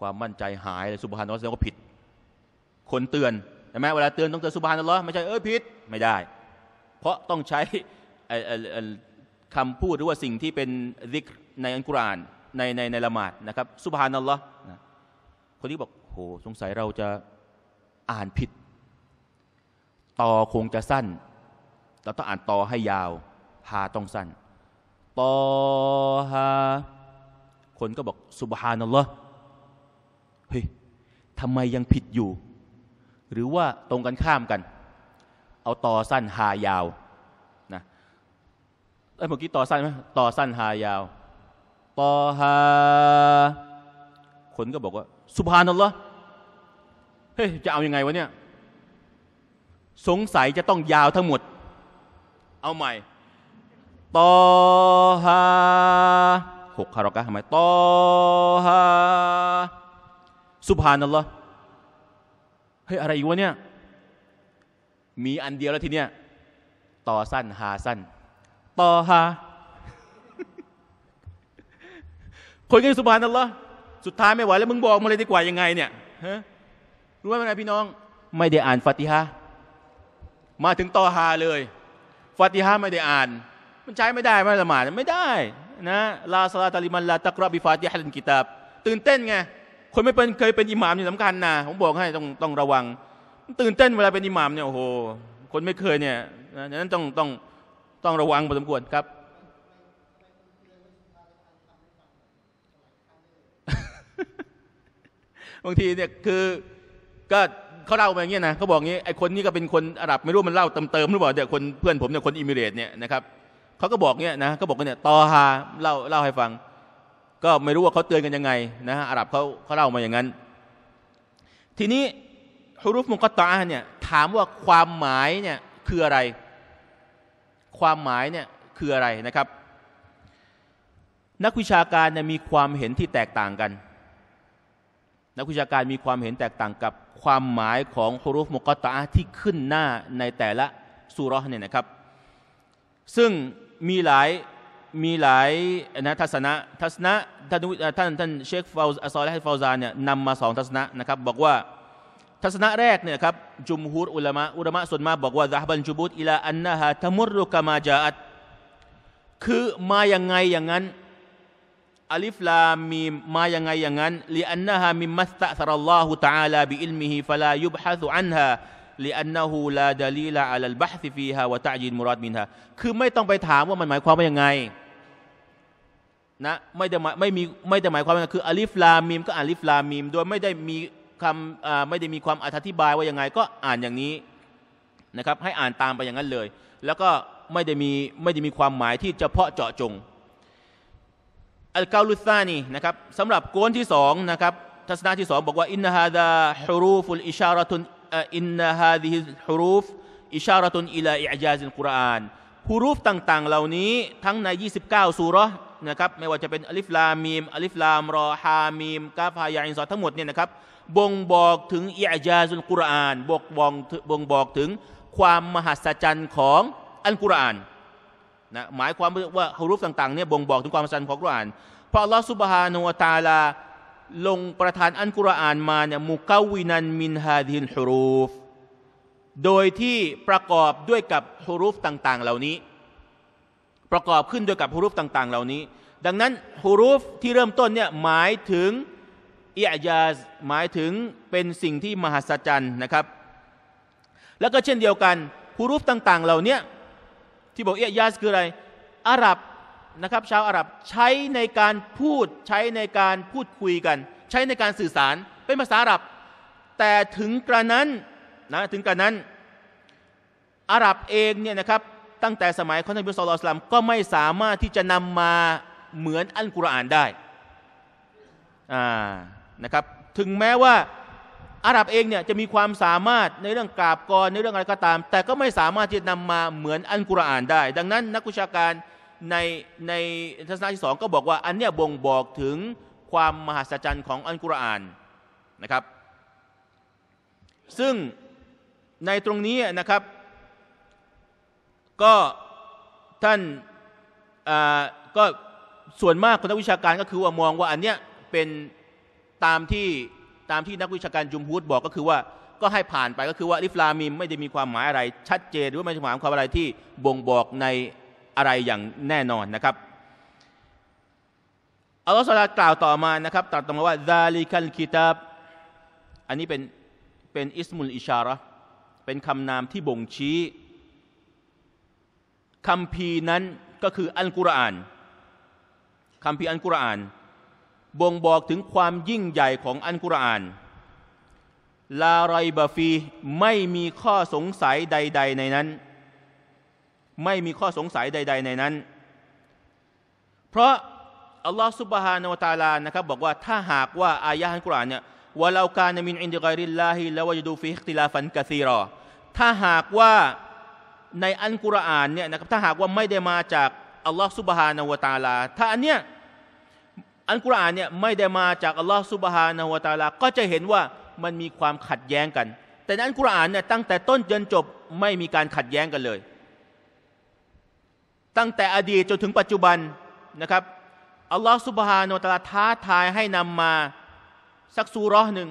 ความมั่นใจหายเลยสุบฮานัลลอฮ์แสดงว่าผิด คนเตือน ใช่ไหมเวลาเตือนต้องเตือนสุบฮานัลลอฮ์ไม่ใช่เออผิด ไม่ได้เพราะต้องใช้คำพูดหรือว่าสิ่งที่เป็นริกในอัลกุรอานในในในละหมาดนะครับ สุบฮานัลลอฮ์คนที่บอกโหสงสัยเราจะอ่านผิดต่อคงจะสั้นเราต้องอ่านต่อให้ยาวฮาต้องสั้นต่อฮาคนก็บอกสุบฮานัลลอฮ์เฮ้ยทำไมยังผิดอยู่ หรือว่าตรงกันข้ามกันาตอสั้นหายาวนะเอ้เมื่อกี้ตอสั้นไหมตอสั้นหายาวตอฮาคนก็บอกว่า สุภานัลลหรอเฮ้ยจะเอาอยัางไงวะเนี่ย สงสัยจะต้องยาวทั้งหมด เอาใหม่ตอฮาหกคารกะทำไมตอฮาสุภานัลลหรอเฮ้ยอะไรอีกวะเนี่ยมีอันเดียวแล้วทีเนี้ยต่อสั้นหาสั้นต่อหาคนกินสุภานนั่นเหรอสุดท้ายไม่ไหวแล้วมึงบอกมาเลยดีกว่ายังไงเนี่ยฮะรู้ไหมนะพี่น้อง ไม่ได้อ่านฟาติฮะมาถึงต่อฮาเลยฟาติฮะไม่ได้อ่าน มันใช้ไม่ได้ไม่ละหมาดไม่ได้นะลาสลาตาลิมันลาตะกรบิฟาติฮะลินกิตาบตื่นเต้นไง คนไม่เป็นเคยเป็นอิหมามนี่สำคัญนะผมบอกให้ต้องต้องระวังตื่นเต้นเวลาเป็นอิหมามเนี่ยโอ้โห คนไม่เคยเนี่ยนะฉะนั้นต้องต้องต้องระวังพอสมควรครับบางทีเนี่ยคือก็เขาเล่ามาอย่างเงี้ยนะเขาบอกงี้ไอ้คนนี้ก็เป็นคนอาหรับ ไม่รู้มันเล่าเติมเติมหรือเปล่าเนี่ยคนเพื่อนผมเนี่ยคนอิมิเรตเนี่ยนะครับเขาก็บอกเงี้ยนะเขาบอกกันเนี่ย ตอฮาเล่าเล่าให้ฟัง ก็ไม่รู้ว่าเขาเตือนกันยังไงนะอาหรับเขาเขาเล่ามาอย่างนั้น ทีนี้ฮุรุฟมุกตาเนี่ยถามว่าความหมายเนี่ยคืออะไร ความหมายเนี่ยคืออะไรนะครับนักวิชาการเนี่ยมีความเห็นที่แตกต่างกัน นักวิชาการมีความเห็นแตกต่างกับความหมายของฮุรุฟมุกตาที่ขึ้นหน้าในแต่ละสุรเนี่ยนะครับ ซึ่งมีหลายมีหลายนะทัศนะทัศนะท่านท่านท่านเชคฟาวซอลและฟาวซานเนี่ยนำมาสองทัศนะนะครับบอกว่าทัศนะแรกเนี่ยครับจุมฮูรอุลามะอุลามะส่วนมาบอกว่าซาบันจุบุตอิลาอันนาฮะทมุรุกามาจาอัตคือมาอย่างไงอย่างนั้นอัลิฟลามีมาอย่างไงอย่างนั้นลีอันนาฮะมิมัสตะซรัลลอฮุตะอาลาบิอิลมิฮิฟลายุบฮะซุอันฮะลีอันนาฮูลาดลีลาอัลลบฮซิฟีฮะวะตะจินมุรัดมินฮะคือไม่ต้องไปถามว่ามันหมายความว่ายังไงนะไม่ได้ไม่มีไม่ได้หมายความว่าคืออัลิฟลามีมก็อัลิฟลามีมโดยไม่ได้มีคำไม่ได้มีความอธิบายว่ายังไงก็อ่านอย่างนี้นะครับให้อ่านตามไปอย่างนั้นเลย แล้วก็ไม่ได้มีไม่ได้มีความหมายที่เฉพาะเจาะจงอัลกาลุซานีนะครับสำหรับโกนที่สองนะครับทัศนะที่สองบอกว่า อินนาฮาดาฮูรูฟุลอิชาระตุนอินนาฮาดีฮูุรูฟอิชาระตุนอิลาอิจาซิลกุรอานฮูรูฟต่างๆ เหล่านี้ทั้งใน 29สุรนะครับไม่ว่าจะเป็นอลิฟลามีมอลิฟลาม รอฮามีมกาฟายาอินซอทั้งหมดเนี่ยนะครับบ่งบอกถึงอิยาซุลกุรอานบ่งบอกบ่งบอกถึงความมหัศจรรย์ของอัลกุรอาน นะ หมายความว่าฮารุฟต่างๆเนี่ยบ่งบอกถึงความมหัศจรรย์ของกุรอาน เพราะอัลลอฮฺสุบฮานูอัตาลาลงประทานอัลกุรอานมาเนี่ยมุกาวินันมินฮาดินฮุรูฟ โดยที่ประกอบด้วยกับฮารูฟต่าง ๆ เหล่านี้ประกอบขึ้นด้วยกับฮารูฟต่าง ๆ เหล่านี้ ดังนั้นฮารูฟที่เริ่มต้นเนี่ยหมายถึงอิยาสหมายถึงเป็นสิ่งที่มหัศจรรย์นะครับแล้วก็เช่นเดียวกันฮูรุฟต่าง ๆเหล่านี้ที่บอกอิยาสคืออะไรอาหรับนะครับชาวอาหรับใช้ในการพูด ใช้ในการพูดคุยกัน ใช้ในการสื่อสารเป็นภาษาอาหรับ แต่ถึงกระนั้นนะถึงกระนั้นอาหรับเองเนี่ยนะครับตั้งแต่สมัยของท่านบิสลอสลัมก็ไม่สามารถที่จะนำมาเหมือนอัลกุรอานได้อ่านะครับถึงแม้ว่าอาหรับเองเนี่ยจะมีความสามารถในเรื่องกราบกรในเรื่องอะไรก็ตาม แต่ก็ไม่สามารถที่จะนำมาเหมือนอันกุรอานได้ ดังนั้นนักวิชาการในในทัศนะที่สองก็บอกว่าอันเนี้ยบ่งบอกถึงความมหัศจรรย์ของอันกุรอานนะครับซึ่งในตรงนี้นะครับก็ท่านก็ส่วนมากคนนักวิชาการก็คือว่ามองว่าอันเนี้ยเป็นตามที่ตามที่นักวิชาการจุมพูดบอกก็คือว่า ก็ให้ผ่านไปก็คือว่าลิฟลามิม ไม่ได้มีความหมายอะไร ชัดเจนหรือไม่ไดหมายความอะไรที่บ่งบอกในอะไรอย่างแน่นอนนะครับ อัลลอฮฺสุลตากล่าวต่อมานะครับตรัสต่อมาว่าซาลิคัลกิตาบอันนี้เป็นเป็นอิสมุลอิชาระเป็นคำนามที่บ่งชี้คำพีนั้นก็คืออัลกุรอานคำพีอัลกุรอานบ่งบอกถึงความยิ่งใหญ่ของอันกุรอาน ลาไรบฟีไม่มีข้อสงสัยใด ๆ ในนั้น ไม่มีข้อสงสัยใด ๆ ในนั้น เพราะอัลลอฮฺสุบฮานาวตาลา นะครับบอกว่าถ้าหากว่าอายะฮ์อันกุรอานเนี่ยว่าเราการมินอินดิกริลลาฮิแล้ววจะดูฟิฮติลาฟันกะซีรอ ถ้าหากว่าในอันกุรอานเนี่ยนะครับถ้าหากว่าไม่ได้มาจาก อัลลอฮฺสุบฮานาวตาลา ถ้าอันเนี้ยอันกุรอานเนี่ยไม่ได้มาจากอัลลอฮฺสุบฮานาวตาลาก็จะเห็นว่ามันมีความขัดแย้งกัน แต่อันกุรอานเนี่ยตั้งแต่ต้นจนจบไม่มีการขัดแย้งกันเลยตั้งแต่อดีตจนถึงปัจจุบันนะครับอัลลอฮฺสุบฮานาวตาลาท้าทายให้นำมาสักซูร้อหนึ่ง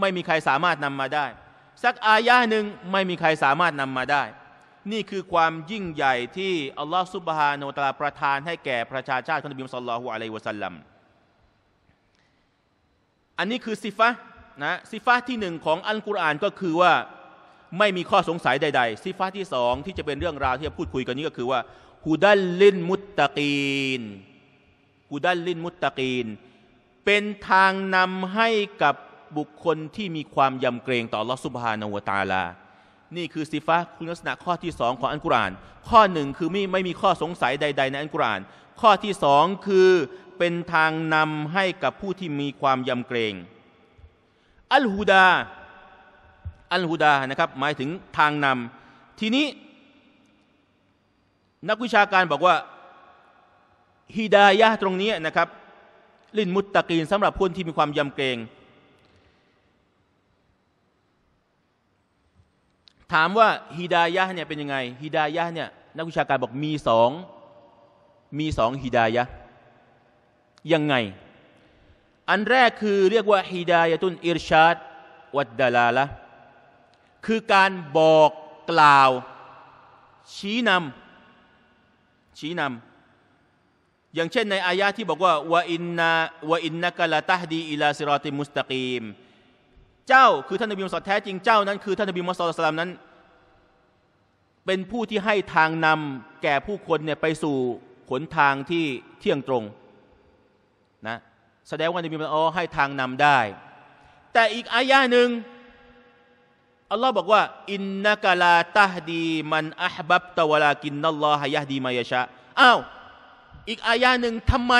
ไม่มีใครสามารถนำมาได้สักอายะหนึ่งไม่มีใครสามารถนำมาได้นี่คือความยิ่งใหญ่ที่อัลลอฮฺสุบฮานาวตาลาประทานให้แก่ประชาชาติของนบีมุสลลัลฮุอะลัยวะสัลลัมอันนี้คือซิฟะนะซิฟะที่หนึ่งของอัลกุรอานก็คือว่าไม่มีข้อสงสัยใด ๆ ซิฟะที่สองที่จะเป็นเรื่องราวที่จะพูดคุยกันนี้ก็คือว่าฮุดัลลินมุตตะกีนฮุดัลลินมุตตะกีน เป็นทางนำให้กับบุคคลที่มีความยำเกรงต่อลอสุบฮานาวตาลานี่คือซิฟะคุณลักษณะข้อที่สองของอัลกุรอาน ข้อหนึ่งคือไม่ไม่มีข้อสงสัยใด ๆ ในอัลกุรอาน ข้อที่สองคือเป็นทางนำให้กับผู้ที่มีความยำเกรง อัลฮูดา อัลฮูดานะครับ หมายถึงทางนำ ทีนี้นักวิชาการบอกว่าฮิดายะตรงนี้นะครับลินมุตตะกีนสำหรับคนที่มีความยำเกรงถามว่าฮิดายะเนี่ยเป็นยังไงฮิดายะเนี่ยนักวิชาการบอกมีสองมีสองฮิดายะยังไง อันแรกคือเรียกว่าฮิดายตุนอิรชาดวัดดาลาละ คือการบอกกล่าว ชี้นำชี้นำ อย่างเช่นในอายะที่บอกว่าวอินนาวอินนักละตฮดีอิลาซิรอติมุสตะกีม เจ้าคือท่านนบีมุสลิมแท้จริงเจ้านั้น คือท่านนบีมุสลิมนั้น เป็นผู้ที่ให้ทางนำแก่ผู้คนเนี่ยไปสู่ขนทางที่เที่ยงตรงนะแสดงว่านบีมันอ๋อให้ทางนำได้ แต่อีกอายะหนึ่งอัลลอฮ์บอกว่า อินนักลาตาดีมันอัฮบับตะวลากินนัลลอฮัยะดีมายะชะอ้าวอีกอายะหนึ่งทำไม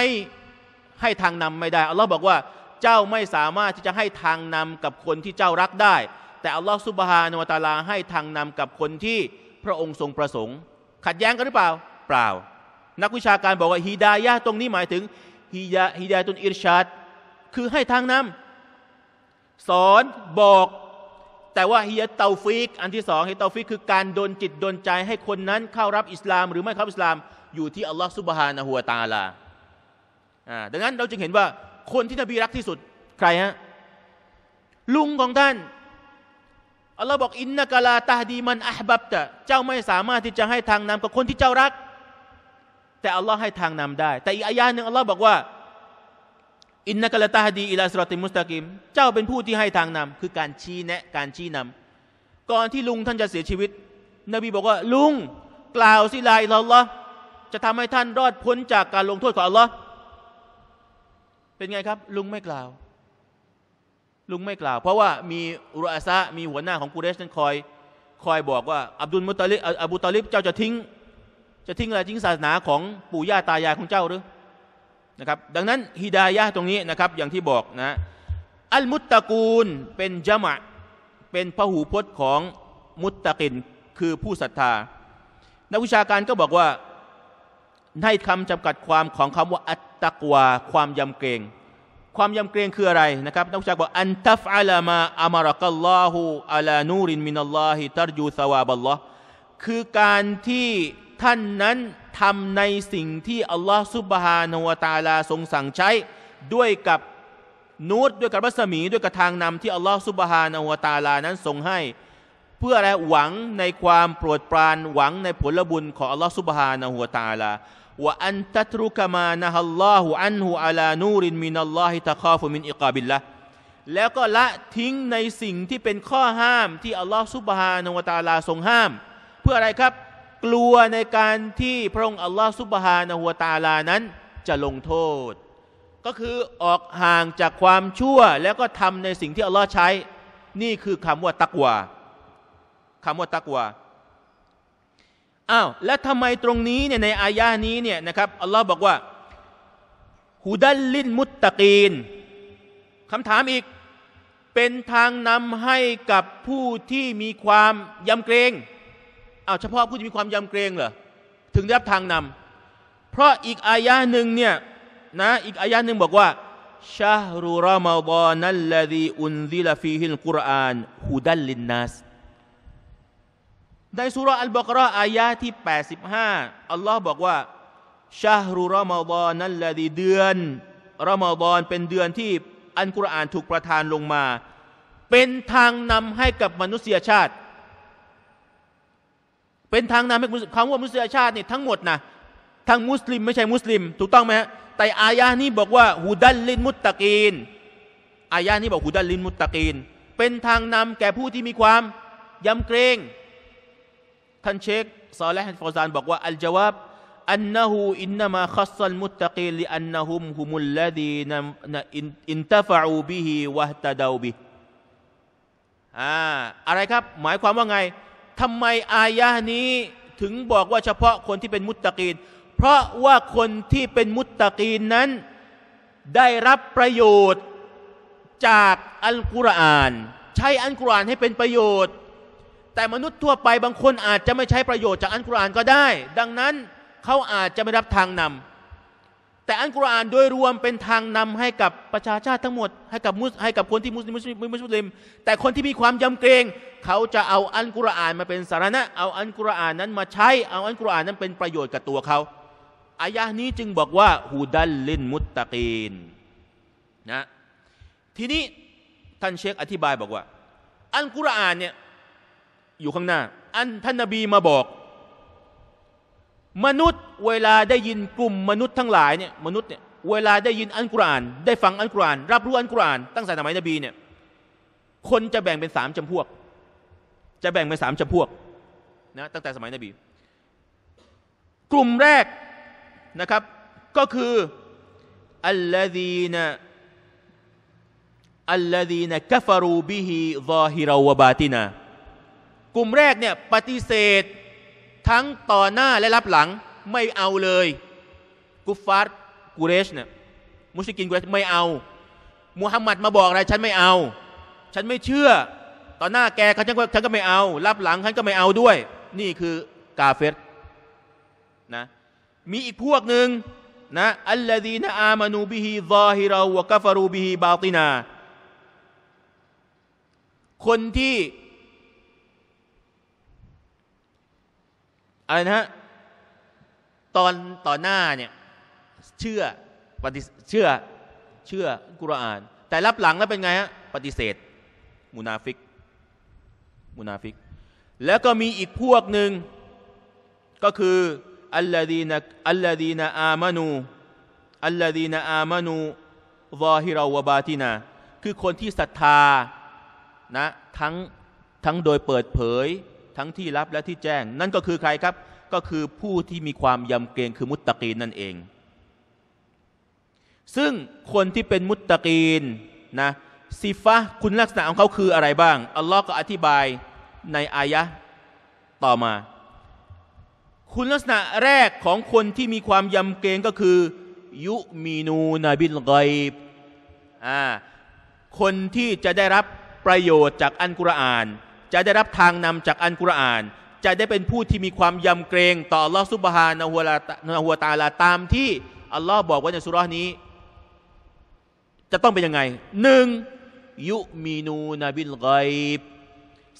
ให้ทางนำไม่ได้ อัลลอฮ์บอกว่าเจ้าไม่สามารถที่จะให้ทางนำกับคนที่เจ้ารักได้ แต่อัลลอฮ์สุบฮานวตาลาให้ทางนำกับคนที่พระองค์ทรงประสงค์ ขัดแย้งกันหรือเปล่าเปล่า นักวิชาการบอกว่าฮีดายะตรงนี้หมายถึงฮิยาฮิยาตุนอิรชาด คือให้ทางนำ สอนบอกแต่ว่าฮิยาเตาฟิก อันที่สองฮิยาเตาฟิกคือการดนจิตดนใจให้คนนั้นเข้ารับอิสลาม หรือไม่เข้าอิสลาม อยู่ที่อัลลอฮฺซุบฮานะฮุวาตาลาาดังนั้นเราจึงเห็นว่าคนที่นบีรักที่สุดใครฮะลุงของท่านอัลลอฮ์บอกอินนากาลาตาดีมันอับบับตะเจ้าไม่สามารถที่จะให้ทางนำกับคนที่เจ้ารักแต่อัลลอฮ์ให้ทางนำได้ แต่อีกอายาหนึ่งอัลลอฮ์บอกว่า อินนักละตาฮดีอิลาสรติมุสตากิม เจ้าเป็นผู้ที่ให้ทางนำคือการชี้แนะ การชี้นำก่อนที่ลุงท่านจะเสียชีวิต นบีบอกว่า ลุงกล่าวสิลายอิลลอฮ์จะทำให้ท่านรอดพ้นจากการลงโทษของอัลลอฮ์เป็นไงครับ ลุงไม่กล่าว ลุงไม่กล่าว เพราะว่ามีอุรอซะ มีหัวหน้าของกูเรชนั้นคอย คอยบอกว่าอับดุลมุตลิบอับูตลิบเจ้าจะทิ้งจะทิ้งอะไรทิ้งศาสนาของปู่ย่าตายายของเจ้าหรือนะครับดังนั้นฮิดายะตรงนี้นะครับ อย่างที่บอกนะ อัลมุตตะกูลเป็นจมะเป็นพหูพจน์ของมุตตะกินคือผู้ศรัทธา นักวิชาการก็บอกว่าให้คำจำกัดความของคำว่าอัตตะกวา ความยำเกรง ความยำเกรงคืออะไรนะครับนักวิชาการบอกอันทัฟอัลมาอามารักัลลอฮูอัลานูรินมินัลลอฮิตารจูสวาบัลลอคือการที่ท่านนั้นทำในสิ่งที่อัลลอฮฺซุบฮานวตาลาทรงสั่งใช้ด้วยกับนูดด้วยกับรัศมีด้วยกับทางนำที่อัลลอฮฺซุบฮานวตาลานั้นทรงให้ เพื่ออะไรหวังในความโปรดปรานหวังในผลบุญของอัลลอฮฺซุบฮานวตาลาว่าอันตรุกมานะฮัลลอฮุอันหุอาลานูรินมินัลลอฮิตะคาฟุมินอิกาบิลละแล้วก็ละทิ้งในสิ่งที่เป็นข้อห้ามที่อัลลอฮฺซุบฮานวตาลาทรงห้าม เพื่ออะไรครับกลัวในการที่พระองค์อัลลอฮฺสุบฮานะหัวตาลา นั้นจะลงโทษ ก็คือออกห่างจากความชั่ว แล้วก็ทำในสิ่งที่อัลลอฮ์ใช้นี่คือคำว่า ตักวาคำว่าตักวาอ้าวแล้วทำไมตรงนี้เนี่ยในอายานี้เนี่ยนะครับอัลลอฮ์บอกว่าฮุดัลลินมุตตะกีนคำถามอีกเป็นทางนำให้กับผู้ที่มีความยำเกรงเอาเฉพาะผู้ที่มีความยำเกรงเหรอถึงได้รับทางนำเพราะอีกอายะหนึ่งเนี่ยนะอีกอายะหนึ่งบอกว่าชารูรอมาดอนัลลดีอุนซิลฟีฮิลกุรอานฮุดัลลินนัสในสุรอัลบากรออายะที่85อัลลอฮ์บอกว่าชารูรอมาดอนัลลดีเดือนรอมาดอนเป็นเดือนที่อันกุรอานถูกประทานลงมา เป็นทางนำให้กับมนุษยชาติเป็นทางนำให้คำว่ามุสลิมชาตินี่ทั้งหมดนะทั้งมุสลิมไม่ใช่มุสลิมถูกต้องไหมฮะแต่อายะนี้บอกว่าฮูดัลลินมุตตะกีนอายะนี้บอกฮูดัลลินมุตตะกีนเป็นทางนำแก่ผู้ที่มีความยำเกรงท่านเชคซอลและฮันฟอซานบอกว่าอัลจาวับอันนัู้อินนามะขัสซัลมุตตะกีนลีอันนะฮุมฮุมุลลดีนัอินตะฟะอูบิฮิวะตะดาวบิอ่าอะไรครับ หมายความว่าไงทำไมอายะนี้ถึงบอกว่าเฉพาะคนที่เป็นมุตตะกีน เพราะว่าคนที่เป็นมุตตะกีนนั้นได้รับประโยชน์จากอัลกุรอาน ใช้อัลกุรอานให้เป็นประโยชน์ แต่มนุษย์ทั่วไปบางคนอาจจะไม่ใช้ประโยชน์จากอัลกุรอานก็ได้ ดังนั้นเขาอาจจะไม่รับทางนำแต่อันกุรอานโดยรวมเป็นทางนำให้กับประชาชาติทั้งหมด ให้กับมุสให้กับคนที่มุสลิมมุสลิมแต่คนที่มีความยำเกรง เขาจะเอาอันกุรอาน มาเป็นสารณะเอาอันกุรอานนั้นมาใช้เอาอันกุรอานนั้นเป็นประโยชน์กับตัวเขาอายะนี้จึงบอกว่าฮูดัลลินมุตตะกีนนะทีนี้ท่านเชคอธิบายบอกว่า อันกุรอานเนี่ยอยู่ข้างหน้าอันท่านนบีมาบอกมนุษย์เวลาได้ยินกลุ่มมนุษย์ทั้งหลายเนี่ยมนุษย์เนี่ยเวลาได้ยินอันกุราน ได้ฟังอันกุราน รับรู้อันกุราน ตั้งแต่สมัยนบีเนี่ยคนจะแบ่งเป็นสามจำพวก จะแบ่งเป็นสามจำพวกนะตั้งแต่สมัยนบีกลุ่มแรกนะครับก็คืออัลลอฮีนะอัลลอฮีนะกัฟรูบิฮิซาฮิรอวบาตินะกลุ่มแรกเนี่ยปฏิเสธทั้งต่อหน้าและรับหลังไม่เอาเลย กุฟาร์กูเรชเนี่ยมุสลิมกูเรชไม่เอามูฮัมหมัดมาบอกอะไร ฉันไม่เอา ฉันไม่เชื่อ ต่อหน้าแกฉันก็ฉันก็ไม่เอารับหลังฉันก็ไม่เอาด้วย นี่คือกาเฟตนะมีอีกพวกหนึ่งนะอัลลฮีนอามานูบิฮิซาฮิราวะกัฟรูบิฮิบาตินา คนที่อะไรนะฮะตอนต่อหน้าเนี่ย เชื่อปฏิเชื่อเชื่อกุรอานแต่รับหลังแล้วเป็นไงฮะปฏิเสธมุนาฟิกมุนาฟิกแล้วก็มีอีกพวกหนึ่งก็คืออัลลดีนอัลลดีนอามานู อัลลดีนอามานูวาฮิรอวบาตินา คือคนที่ศรัทธานะทั้งทั้งโดยเปิดเผยทั้งที่ลับและที่แจ้งนั่นก็คือใครครับก็คือผู้ที่มีความยำเกรงคือมุตตะกีนนั่นเอง ซึ่งคนที่เป็นมุตตะกีนนะซิฟะคุณลักษณะของเขาคืออะไรบ้างอัลลอฮ์ก็อธิบายในอายะต่อมา คุณลักษณะแรกของคนที่มีความยำเกรงก็คือยุมีนูนาบิลไกบอ่าคนที่จะได้รับประโยชน์จากอันกุรอานจะได้รับทางนำจากอันกุรอาน จะได้เป็นผู้ที่มีความยำเกรง ต่ออัลลอฮซุบฮานะฮุวาหะวาตาลาตามที่อัลลอฮ์บอกว่าในสุรานี้ จะต้องเป็นยังไง หนึ่ง ยุมีนูนบิลไกบ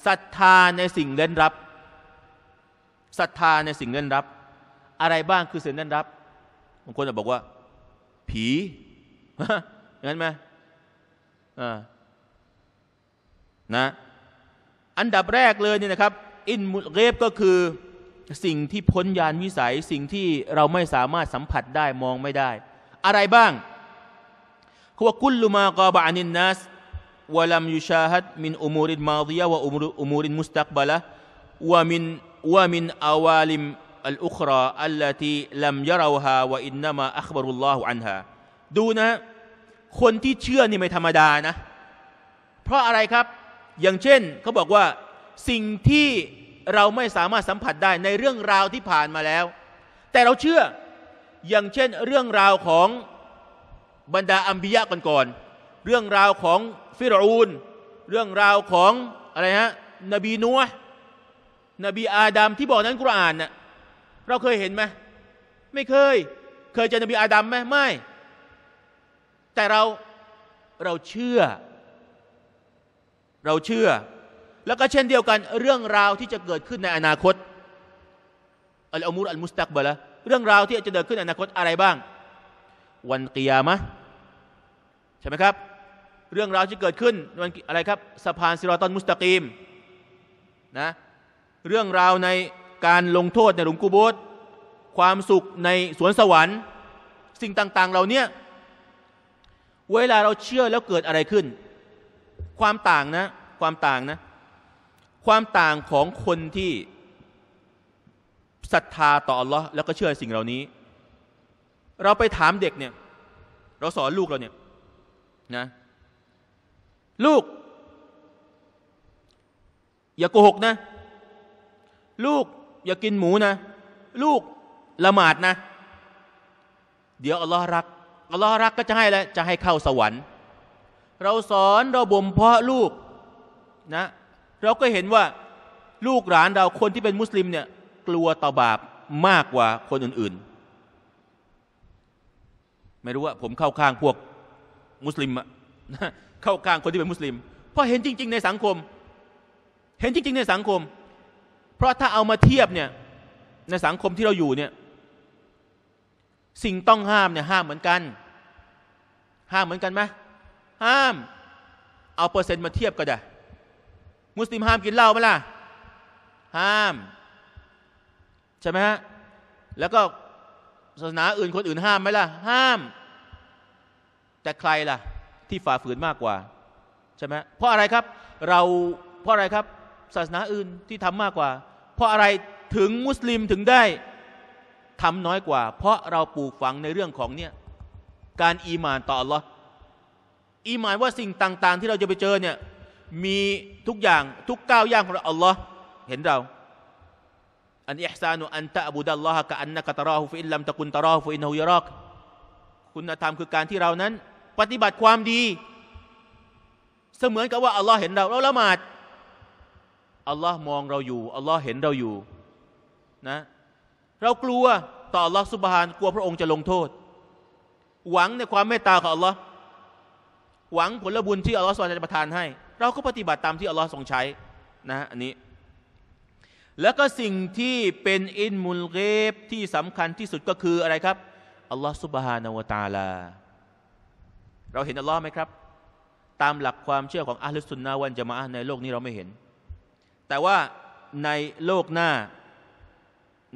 ศรัทธาในสิ่งเล่นรับศรัทธาในสิ่งเล่นรับ อะไรบ้างคือสิ่งเล่นรับบางคนจะบอกว่า ผีงั้นไหมอ่านะอันดับแรกเลยเนี่ยนะครับอินมุเกบก็คือสิ่งที่พ้นยานวิสัย สิ่งที่เราไม่สามารถสัมผัสได้มองไม่ได้ อะไรบ้างเขาว่กุลลุมากอบานินนัสวะลัมยูชาฮัดมินอุมูรินมาดียะวะอุมูรินมุสตักบะละวะมินวะมินอาวาลิมอัลอุคราอัลลตี ลัมยาราวฮาวะอินนามะอัคบรุลลอฮุอันฮาดูนะ คนที่เชื่อนี่ไม่ธรรมดานะ เพราะอะไรครับอย่างเช่นเขาบอกว่าสิ่งที่เราไม่สามารถสัมผัสได้ในเรื่องราวที่ผ่านมาแล้ว แต่เราเชื่ออย่างเช่นเรื่องราวของบรรดาอัมบิยะก่อนๆเรื่องราวของฟิรูนเรื่องราวของอะไรฮะนบีนัวนบีอาดัมที่บอกนั้นกุรอานน่ะเราเคยเห็นไหมไม่เคย เคยเจอนบีอาดัมไหมไม่ แต่เราเราเชื่อเราเชื่อ แล้วก็เช่นเดียวกัน เรื่องราวที่จะเกิดขึ้นในอนาคตอัลอามูรอัลมุสตักบะละเรื่องราวที่จะเกิดขึ้น ในอนาคตอะไรบ้าง วันกิยามะใช่ไหมครับ เรื่องราวที่เกิดขึ้นวันอะไรครับ สะพานซิรอตันมุสตะกีมนะเรื่องราวในการลงโทษในหลุมกูโบสความสุขในสวนสวรรค์ สิ่งต่างๆ เราเนี่ยเวลาเราเชื่อแล้วเกิดอะไรขึ้นความต่างนะความต่างนะความต่างของคนที่ศรัทธาต่อ อัลลอฮ์แล้วก็เชื่อสิ่งเหล่านี้ เราไปถามเด็กเนี่ยเราสอนลูกเราเนี่ยนะลูก อย่าโกหกนะลูกอย่ากินหมูนะ ลูกละหมาดนะ เดี๋ยวอัลลอฮ์รักอัลลอฮ์รักก็จะให้แล้วจะให้เข้าสวรรค์เราสอนเราบ่มเพาะลูกนะเราก็เห็นว่าลูกหลานเราคนที่เป็นมุสลิมเนี่ยกลัวต่อบาปมากกว่าคนอื่นๆไม่รู้ว่าผมเข้าข้างพวกมุสลิมอะเข้าข้างคนที่เป็นมุสลิมเพราะเห็นจริงๆ ในสังคม เห็นจริง ๆ ในสังคม เพราะถ้าเอามาเทียบเนี่ยในสังคมที่เราอยู่เนี่ยสิ่งต้องห้ามเนี่ยห้ามเหมือนกัน ห้ามเหมือนกันไหมห้าม เอาเปอร์เซ็นต์มาเทียบก็ได้ มุสลิมห้ามกินเหล้าไหมล่ะห้ามใช่ไหมฮะแล้วก็ศาสนาอื่นคนอื่นห้ามไหมล่ะห้าม แต่ใครล่ะที่ฝ่าฝืนมากกว่าใช่ไหมเพราะอะไรครับเราเพราะอะไรครับ ศาสนาอื่นที่ทำมากกว่า เพราะอะไรถึงมุสลิมถึงได้ทำน้อยกว่าเพราะเราปลูกฝังในเรื่องของเนี่ยการอีมานต่อ a l l อีหมายว่าสิ่งต่าง ๆ ที่เราจะไปเจอเนี่ยมีทุกอย่างทุกก้าวย่างของเราอัลลอฮ์เห็นเราอันอิฮซานุอันตะอบูดัลลอฮ์กะอันนักะตะรอฮุฟิอินลัมตะกุนตะรอฮุฟิอินฮุยรอกคุณธรรมคือการที่เรานั้น ปฏิบัติความดี เสมือนกับว่าอัลลอฮ์เห็นเราเราละหมาดอัลลอฮ์มองเราอยู่อัลลอฮ์เห็นเราอยู่นะเรากลัวต่ออัลลอฮ์สุบฮาน กลัวพระองค์จะลงโทษ หวังในความเมตตาของอัลลอฮ์หวังผลบุญที่อัลลอฮฺทรงจะประทานให้ เราก็ปฏิบัติตามที่อัลลอฮฺทรงใช้นะอันนี้แล้วก็สิ่งที่เป็นอินมุลเกบที่สำคัญที่สุดก็คืออะไรครับอัลลอฮฺสุบฮานาวตาลา เราเห็นอัลลอฮ์ไหมครับ ตามหลักความเชื่อของอัลลอฮ์สุนนะวันจะมาในโลกนี้เราไม่เห็น แต่ว่าในโลกหน้า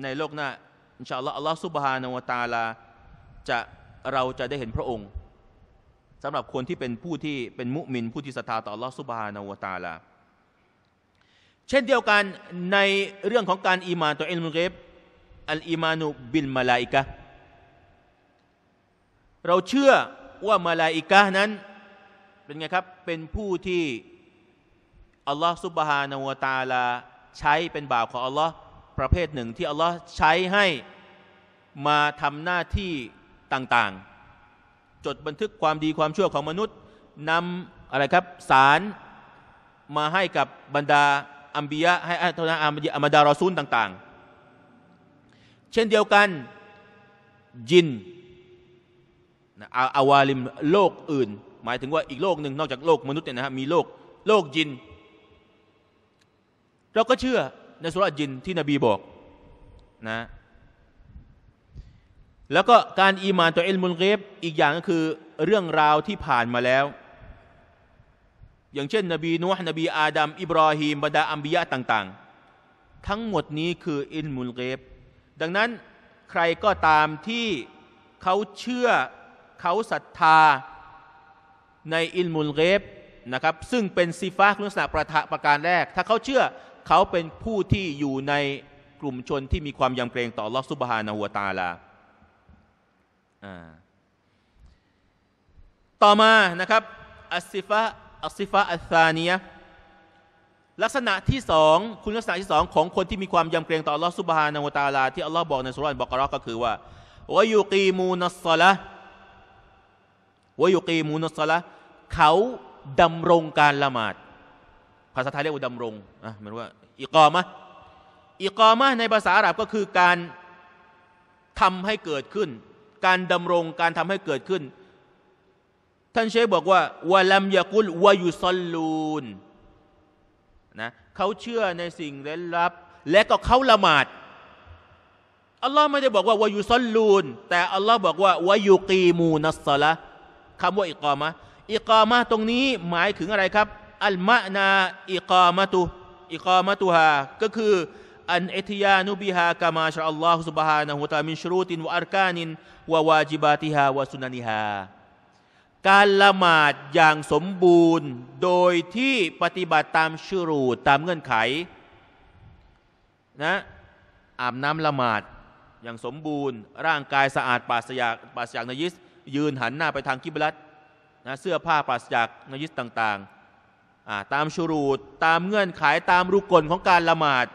ในโลกหน้า อินชาอัลลอฮ์อัลลอฮฺสุบฮานาวตาลาจะเราจะได้เห็นพระองค์สำหรับคนที่เป็นผู้ที่เป็นมุมิน ผู้ที่ศรัทธาต่อลอสุบานาวตาลาเช่นเดียวกันในเรื่องของการอีมานต่ออิลมุเกบอัลอีมานุบิลมาลาอิกะเราเชื่อว่ามาลาอิกะนั้น เป็นไงครับ เป็นผู้ที่ อัลลอฮ์ซุบฮานาวตาลาใช้เป็นบ่าวของอัลลอฮ์ประเภทหนึ่ง ที่ อัลลอฮ์ใช้ให้มาทำหน้าที่ต่าง ๆจดบันทึกความดีความชั่วของมนุษย์นำอะไรครับสารมาให้กับบรรดาอัมบียะ ให้อัตนาอัมบียะมดารอซูลต่างๆ เช่นเดียวกันยินอาวาลิมโลกอื่น หมายถึงว่าอีกโลกหนึ่งนอกจากโลกมนุษย์เนี่ยนะครับมีโลกโลกยิน เราก็เชื่อในสุรจินที่นบีบอกนะแล้วก็การอีมานต่อเอลมุลเกบอีกอย่างก็คือเรื่องราวที่ผ่านมาแล้ว อย่างเช่นนบีนูฮ์นบี อาดัมอิบรอฮีมบรรดาอัมบิยะ ต่าง ๆ ทั้งหมดนี้คืออิลมุลเกบดังนั้นใครก็ตามที่เขาเชื่อเขาศรัทธาในอิลมุลเกบนะครับ ซึ่งเป็นซีฟ้าคุณลักษณะประทะประการแรก ถ้าเขาเชื่อเขาเป็นผู้ที่อยู่ในกลุ่มชนที่มีความยำเกรงต่อลอสุบฮานาหัวตาลาต่อมานะครับ อัสซิฟะอัสซิฟะอัลซานียลักษณะที่สอง คุณลักษณะที่สอง ของคนที่มีความยำเกรงต่ออัลลอฮฺสุบฮานาุตาลาที่อัลลอฮ์บอกในสุรานบอกรอก็คือว่าวายุกีมูนัสละวายุกีมูนัสละเขาดำรงการละหมาด ภาษาไทยเรียกว่าดำรงอ่ะมันว่าอิกอมะอิกอมะในภาษาอาหรับก็คือการทำให้เกิดขึ้นการดำรงการทำให้เกิดขึ้น ท่านเชคบอกว่าวะลัมยากุลวายุซลลูนนะเขาเชื่อในสิ่งเร้นลับ และก็เขาละหมาด อัลลอฮ์ไม่ได้บอกว่าวายุซลลูนแต่อัลลอฮ์บอกว่าวายุกีมูนัสซาละคำว่าอิกามะอิกามะตรงนี้หมายถึงอะไรครับ อัลมะนาอิกามะตุอิกามะตุฮาก็คือ الاتيان بها كما شرع الله سبحانه وتعالى من شروط وأركان وواجباتها وسننها การละหมาดอย่างสมบูรณ์โดยที่ปฏิบัติตามชูรูตตามเงื่อนไขนะอาบน้ำละหมาดอย่างสมบูรณ์ ร่างกายสะอาดปราศจากปราศจากนยิสยืนหันหน้าไปทางกิบลัตนะเสื้อผ้าปราศจากนยิสต่างๆตามชูรูตตามเงื่อนไขตามรุกลของการละหมาด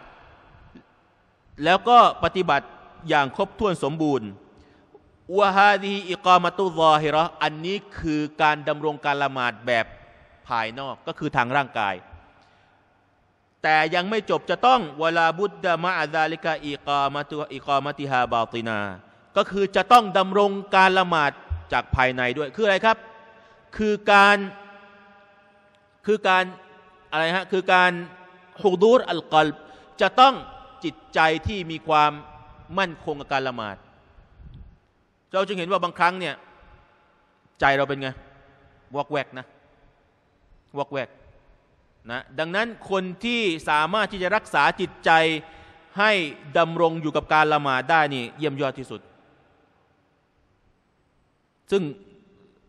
แล้วก็ปฏิบัติอย่างครบถ้วนสมบูรณ์วะฮาดีอิกามาตุรอฮิรออันนี้คือการดำรงการละหมาดแบบภายนอกก็คือทางร่างกาย แต่ยังไม่จบจะต้องเวลาบุตรมาอาซาลิกาอิกามาตุอิกามาติฮาบาตินา ก็คือจะต้องดำรงการละหมาดจากภายในด้วยคืออะไรครับ คือการ คือการอะไรฮะคือการฮุดูรอัลกลจะต้องจิตใจที่มีความมั่นคงกับการละหมาดเราจึงเห็นว่าบางครั้งเนี่ยใจเราเป็นไงวอกแวกนะวอกแวกนะดังนั้นคนที่สามารถที่จะรักษาจิตใจให้ดำรงอยู่กับการละหมาดได้นี่เยี่ยมยอดที่สุดซึ่ง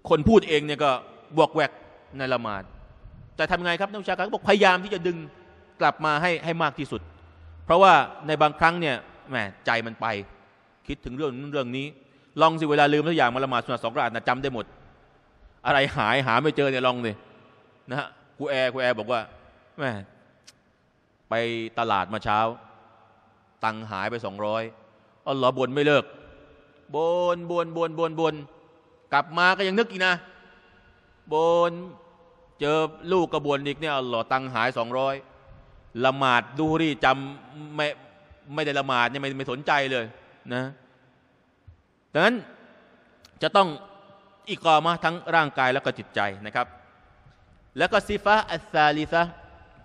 คนพูดเองเนี่ยก็บวกแวกในละหมาดแต่ทำไงครับนักวิชาการบอกพยายามที่จะดึงกลับมาให้ให้มากที่สุดราะว่าในบางครั้งเนี่ยแหมใจมันไป คิดถึงเรื่องนู้นเรื่องนี้ ลองสิเวลาลืมทุกอย่างมาละหมาดสุนัตสองกระอาดนะจำได้หมด อะไรหายหาไม่เจอเนี่ยลองเลยนะฮะครูแอร์ครูแอร์บอกว่าแหมไปตลาดมาเช้า ตังหายไปสองร้อยอ๋อหรอบนไม่เลิกบนบนบนบนบนกลับมาก็ยังนึกอีกนะบนเจอลูกกระบวนอีกเนี่ยหลอตังหายสองร้อยละหมาดดูรี่จำไม่ไม่ได้ละหมาดเนี่ยไม่ไม่สนใจเลยนะดังนั้นจะต้องอิกอมาทั้งร่างกายแล้วก็จิตใจนะครับ แล้วก็ซิฟะอัสซาลิซะ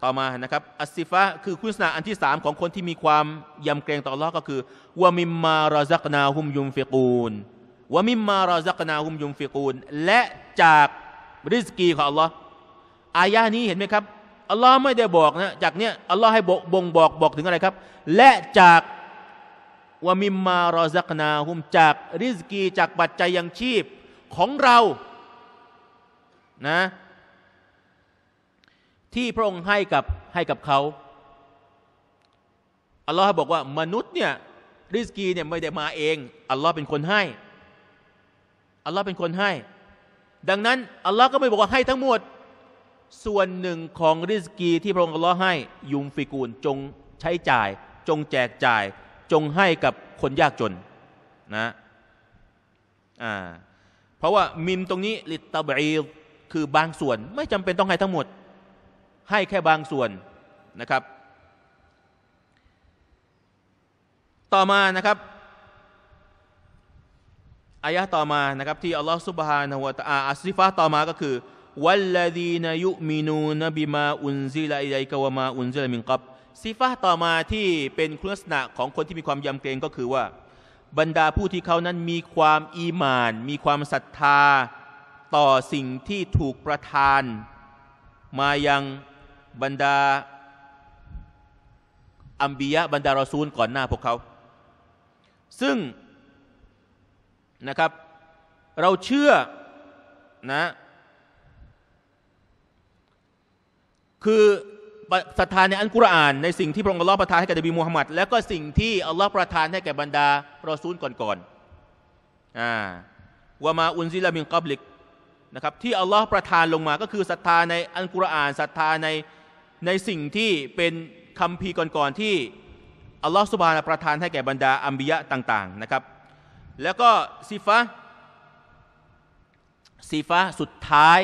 ต่อมานะครับอัสซิฟะคือคุณสนาอันที่สามของคนที่มีความยำเกรงต่อรอก็คือวามิมมารอซักนาฮุมยุมฟิกูนวามิมมารอซักนาฮุมยุมฟิกูนและจาก ริสกีของอัลลอฮ์อายะนี้เห็นไหมครับอัลลอฮ์ไม่ได้บอกนะจากเนี้ยอัลลอฮ์ให้บ่งบอกบอกถึงอะไรครับ และจากวามิมมารอซักนาหุมจาก ริสกีจากปัจจัยยังชีพของเรานะที่พระองค์ให้กับให้กับเขาอัลลอฮ์บอกว่ามนุษย์เนี่ยริสกีเนี่ยไม่ได้มาเองอัลลอฮ์เป็นคนให้อัลลอฮ์เป็นคนให้ ดังนั้นอัลลอฮ์ก็ไม่บอกว่าให้ทั้งหมดส่วนหนึ่งของริสกีที่พระองค์ละให้ ยุมฟิกูลจงใช้จ่ายจงแจกจ่ายจงให้กับคนยากจนนะอ่าเพราะว่ามิมตรงนี้ลิตตาบีคือบางส่วนไม่จำเป็นต้องให้ทั้งหมด ให้แค่บางส่วนนะครับ ต่อมานะครับ อายะต่อมานะครับ ที่อัลลอฮฺสุบฮานะฮฺวาตาอาซิฟ้าต่อมาก็คือ والذين يؤمنون بما أنزل إليك وما أنزل من قبل ซิฟะต่อมาที่เป็นคุณลักษณะของคนที่มีความยำเกรงก็คือว่า บรรดาผู้ที่เขานั้นมีความอีมานมีความศรัทธาต่อสิ่งที่ถูกประทาน มายังบรรดาอัมบียะบรรดารอซูล ก่อนหน้าพวกเขา ซึ่งนะครับเราเชื่อนะคือศรัทธาในอันกุรอานในสิ่งที่พระองค์อัลลอฮ์ประทานให้แก่นบีมูฮัมหมัดและก็สิ่งที่อัลลอฮ์ประทานให้แก่บรรดารอซูลก่อนๆอ่าวามาอุนซิลามิงกับลิกนะครับที่อัลลอฮ์ประทานลงมา ก็คือศรัทธาในอันกุรอานศรัทธาในในสิ่งที่เป็นคำพีก่อนๆที่อัลลอฮ์สุบานประทานให้แก่บรรดาอัมบิยะต่างๆนะครับแล้วก็ซีฟะซีฟะสุดท้าย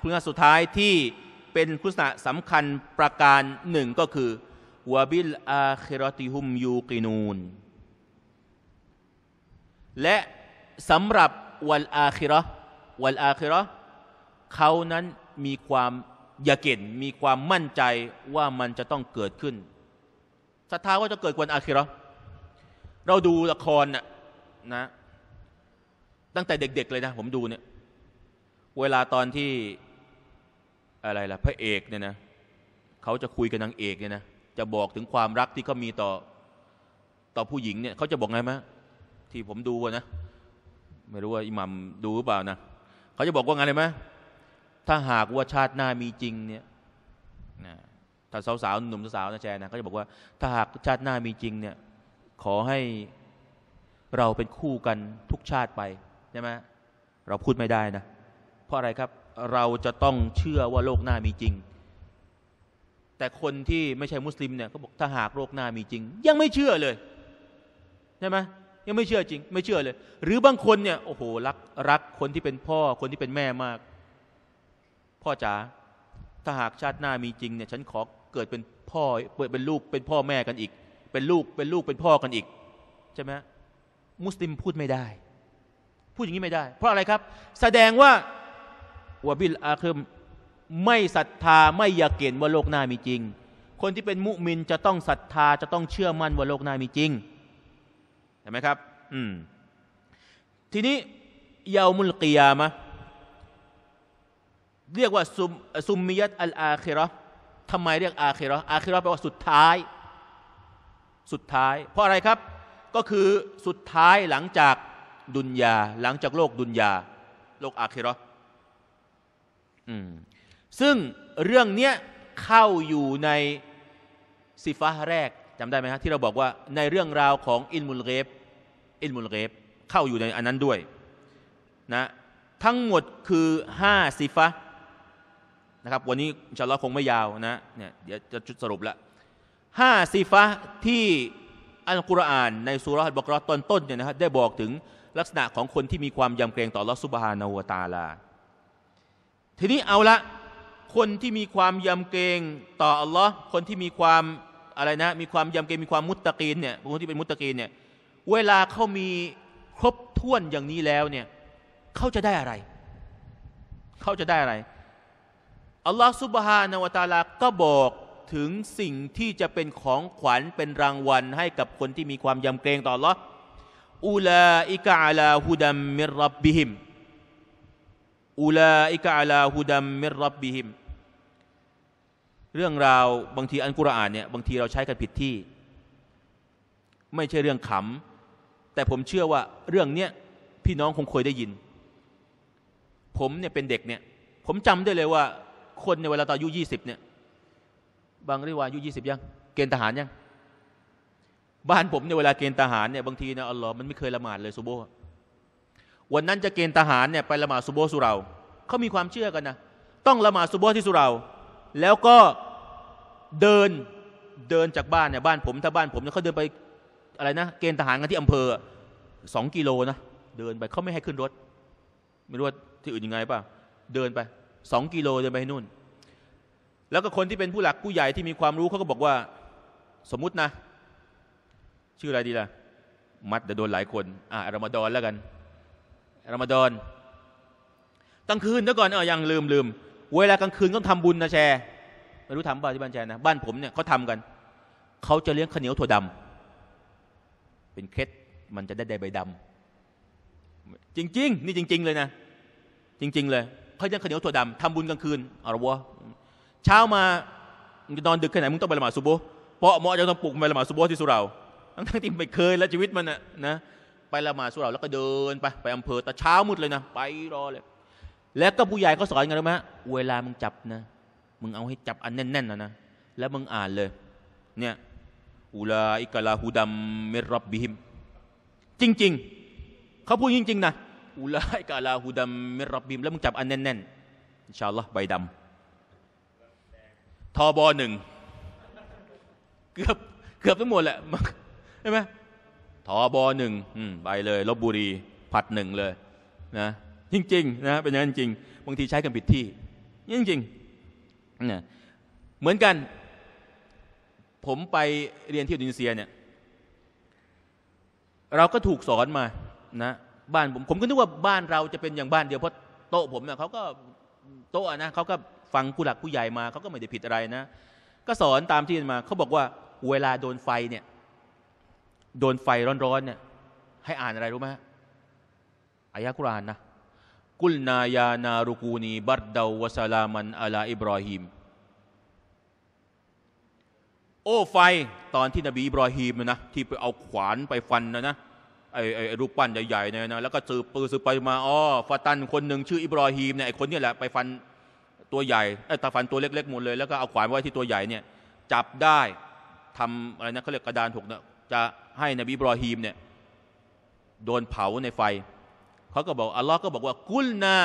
คุณงานสุดท้ายที่เป็นคุณะสำคัญประการหนึ่งก็คือวบิลอาคิรติฮุมยูกินูนและสำหรับวันอาคิรอวันอาคิรอเขานั้นมีความยากินมีความมั่นใจว่ามันจะต้องเกิดขึ้นศรัทธาว่าจะเกิดวันอาคิรอเราดูละครนะนะ ตั้งแต่เด็กๆเลยนะผมดูเนี่ยเวลาตอนที่อะไรล่ะพระเอกเนี่ยนะเขาจะคุยกับนางเอกเนี่ยนะ จะบอกถึงความรักที่เขามีต่อต่อผู้หญิงเนี่ยเขาจะบอกไงมะที่ผมดูนะ ไม่รู้ว่าอิหมัมดูหรือเปล่านะเขาจะบอกว่าไงเลยมะถ้าหากว่าชาติหน้ามีจริงเนี่ยนะถ้าสาวๆหนุ่มสาวๆนะแชร์นะเขาจะบอกว่า ถ้าหากชาติหน้ามีจริงเนี่ยขอให้เราเป็นคู่กันทุกชาติไปใช่ไหมเราพูดไม่ได้นะเพราะอะไรครับเราจะต้องเชื่อว่าโลกหน้ามีจริง แต่คนที่ไม่ใช่มุสลิม เนี่ยเขาบอกถ้าหากโลกหน้ามีจริง ยังไม่เชื่อเลยใช่ไหมยังไม่เชื่อจริง ไม่เชื่อเลย หรือบางคนเนี่ย โอ้โหรักรักคนที่เป็นพ่อคนที่เป็นแม่มาก พ่อจ๋าถ้าหากชาติหน้ามีจริงเนี่ย ฉันขอเกิดเป็นพ่อ เปิดเป็นลูกเป็นพ่อแม่กันอีก เป็นลูกเป็นลูกเป็นพ่อกันอีก ใช่ไหมมุสลิมพูดไม่ได้ พูดอย่างนี้ไม่ได้ เพราะอะไรครับ แสดงว่าวบิลอาคือไม่ศรัทธา ไม่อยากเกณฑ์ว่าโลกหน้ามีจริง คนที่เป็นมุมินจะต้องศรัทธาจะต้องเชื่อมั่นว่าโลกหน้ามีจริงเห็นไหมครับ อืม ทีนี้เยาวมุลกียามะเรียกว่าซุมซุมมิยัตอัลอาคิรอทำไมเรียกอาคิรออาคิรอแปลว่าสุดท้าย สุดท้าย เพราะอะไรครับ ก็คือสุดท้ายหลังจากดุนยาหลังจากโลกดุนยาโลกอาคิรอซึ่งเรื่องเนี้ยเข้าอยู่ในสิฟ้าแรกจำได้ไหมฮะที่เราบอกว่าในเรื่องราวของอินมุลเกฟอินมุลเกฟ เข้าอยู่ในอันนั้นด้วยนะทั้งหมดคือห้าสิฟ้านะครับวันนี้ฉินชาลอฮคงไม่ยาวนะเนี่ยเดี๋ยวจะจุดสรุปละห้าสีฟ้าที่อัลกุรอานในสุรษะบักรอตอนต้นเนี่ยนะครับได้บอกถึงลักษณะของคนที่มีความยำเกรงต่อลอสุบฮานาหัวตาลาทีนี้เอาละ คนที่มีความยำเกรงต่ออัลลอฮ์คนที่มีความอะไรนะมีความยำเกรง มีความมุตตะกีนเนี่ยคนที่เป็นมุตตะกีนเนี่ยเวลาเขามีครบถ้วนอย่างนี้แล้วเนี่ยเขาจะได้อะไร เขาจะได้อะไรอัลลอฮ์ซุบฮานาวตาลาก็บอกถึงสิ่งที่จะเป็นของขวัญเป็นรางวัล ให้กับคนที่มีความยำเกรงต่ออัลลอฮ์อูลาอิกะอาลาฮุดัมมิรับบิฮิมอุลาอิกะอลาฮุดัมมิรับบิฮิมเรื่องราวบางทีอันกุรอานเนี่ยบางทีเราใช้กันผิดที่ ไม่ใช่เรื่องขำ แต่ผมเชื่อว่าเรื่องเนี้ยพี่น้องคงเคยได้ยิน ผมเนี่ยเป็นเด็กเนี่ยผมจำได้เลยว่าคนในเวลาตอนอายุยี่สิบเนี่ยบางร่วาอายุยี่สิบยัง เกณฑ์ทหาร ยัง บ้านผมในเวลาเกณฑ์ทหารเนี่ยบางทีนะอัลลอฮ์มันไม่เคยละหมาดเลยซุโบวันนั้นจะเกณฑ์ทหารเนี่ยไปละหมาดซุโบสุเราเขามีความเชื่อกันนะ ต้องละหมาดซุโบที่สุเรา แล้วก็เดินเดินจากบ้านเนี่ยบ้าน ผมถ้าบ้าน ผมเนี่ยเขาเดินไปอะไรนะเกณฑ์ทหารกันที่อำเภอสองกิโลนะเดินไปเขาไม่ให้ขึ้นรถ ไม่รู้ว่าที่อื่นยังไงป่ะเดินไปสองกิโลเดินไปให้นู่น แล้วก็คนที่เป็นผู้หลักผู้ใหญ่ที่มีความรู้เขาก็บอกว่าสมมุตินะชื่ออะไรดีล่ะมัดแต่โดนหลายคนอ่าอารมาดอนแล้วกันรมฎอนกลางคืนเดี๋ยวก่อนเออยังลืมลืม เวลากลางคืนต้องทำบุญนะแชร์ ไม่รู้ทำบ้านที่บ้านแชร์นะ บ้านผมเนี่ยเขาทำกัน เขาจะเลี้ยงข้าวเหนียวถั่วดาเป็นเคล็ดมันจะได้ใบดำ จริง ๆ นี่จริง ๆ เลยนะจริงๆเลยเขาจะข้าวเหนียวถั่วดำทำบุญกลางคืนเอารวะเช้ามาจะนอนดึกแค่ไหนมึงต้องไปละหมาดซุบโบเพราะหมอจะต้องปลุกไปละหมาดซุบโบที่สุเราทั้งที่ไม่เคยและชีวิตมันนะนะไปละหมาดสุราแล้วก็เดินไป ไปอำเภอแต่เช้ามืดเลยนะไปรอเลยแล้วก็ผู้ใหญ่เขาสอนกันรู้ไหมเวลามึงจับนะ มึงเอาให้จับอันแน่นๆนะนะแล้วมึงอ่านเลย เนี่ยอุลาอิกลาฮูดัมมิรับบิฮิมจริงๆ เขาพูดจริงๆ นะอุลาอิกลาฮูดัมมิรับบิฮิมแล้วมึงจับอันแน่นๆอินชาอัลลอฮ์ใบดำทอบอหนึ่งเกือบเกือบทั้งหมดแหละใช่ไหมอบอหนึ่ง ไปเลยลบบุรีผัดหนึ่งเลยนะจริงๆนะเป็นอย่างนั้นจริงบางทีใช้กันผิดที่จริงๆเนี่ยเหมือนกันผมไปเรียนที่อินโดนีเซียเนี่ยเราก็ถูกสอนมานะบ้านผมผมก็นึกว่าบ้านเราจะเป็นอย่างบ้านเดียว เพราะโต๊ะผมเนี่ยเขาก็โต๊ะนะเขาก็ฟังผู้หลักผู้ใหญ่มา เขาก็ไม่ได้ผิดอะไรนะก็สอนตามที่มา เขาบอกว่า เวลาโดนไฟเนี่ยโดนไฟร้อนๆเนี่ยให้อ่านอะไรรู้ไหมอายะคุรานนะกุลนายานารุกูนี บัดดาวสลามันอัลา อิบรอฮิมโอ้ไฟตอนที่นบีอิบรอฮิมนะที่ไปเอาขวานไปฟันนะนะไอ้ไอ้รูปปั้นใหญ่ๆเนี่ยนะแล้วก็สืบปืนสืบไปมาอ๋อฟาตัน คนหนึ่งชื่อ อิบรอฮิมเนี่ยไอ้คนนี้แหละไปฟันตัวใหญ่ไอ้ตาฟันตัวเล็กๆหมดเลย แล้วก็เอาขวานไว้ที่ตัวใหญ่เนี่ยจับได้ทำอะไรนะเขาเรียกกระดานถูกเนี่ยจะให้นบีบรอฮีมเนี่ยโดนเผาในไฟ เขาก็บอกอัลลอฮ์ก็บอกว่ากุลนา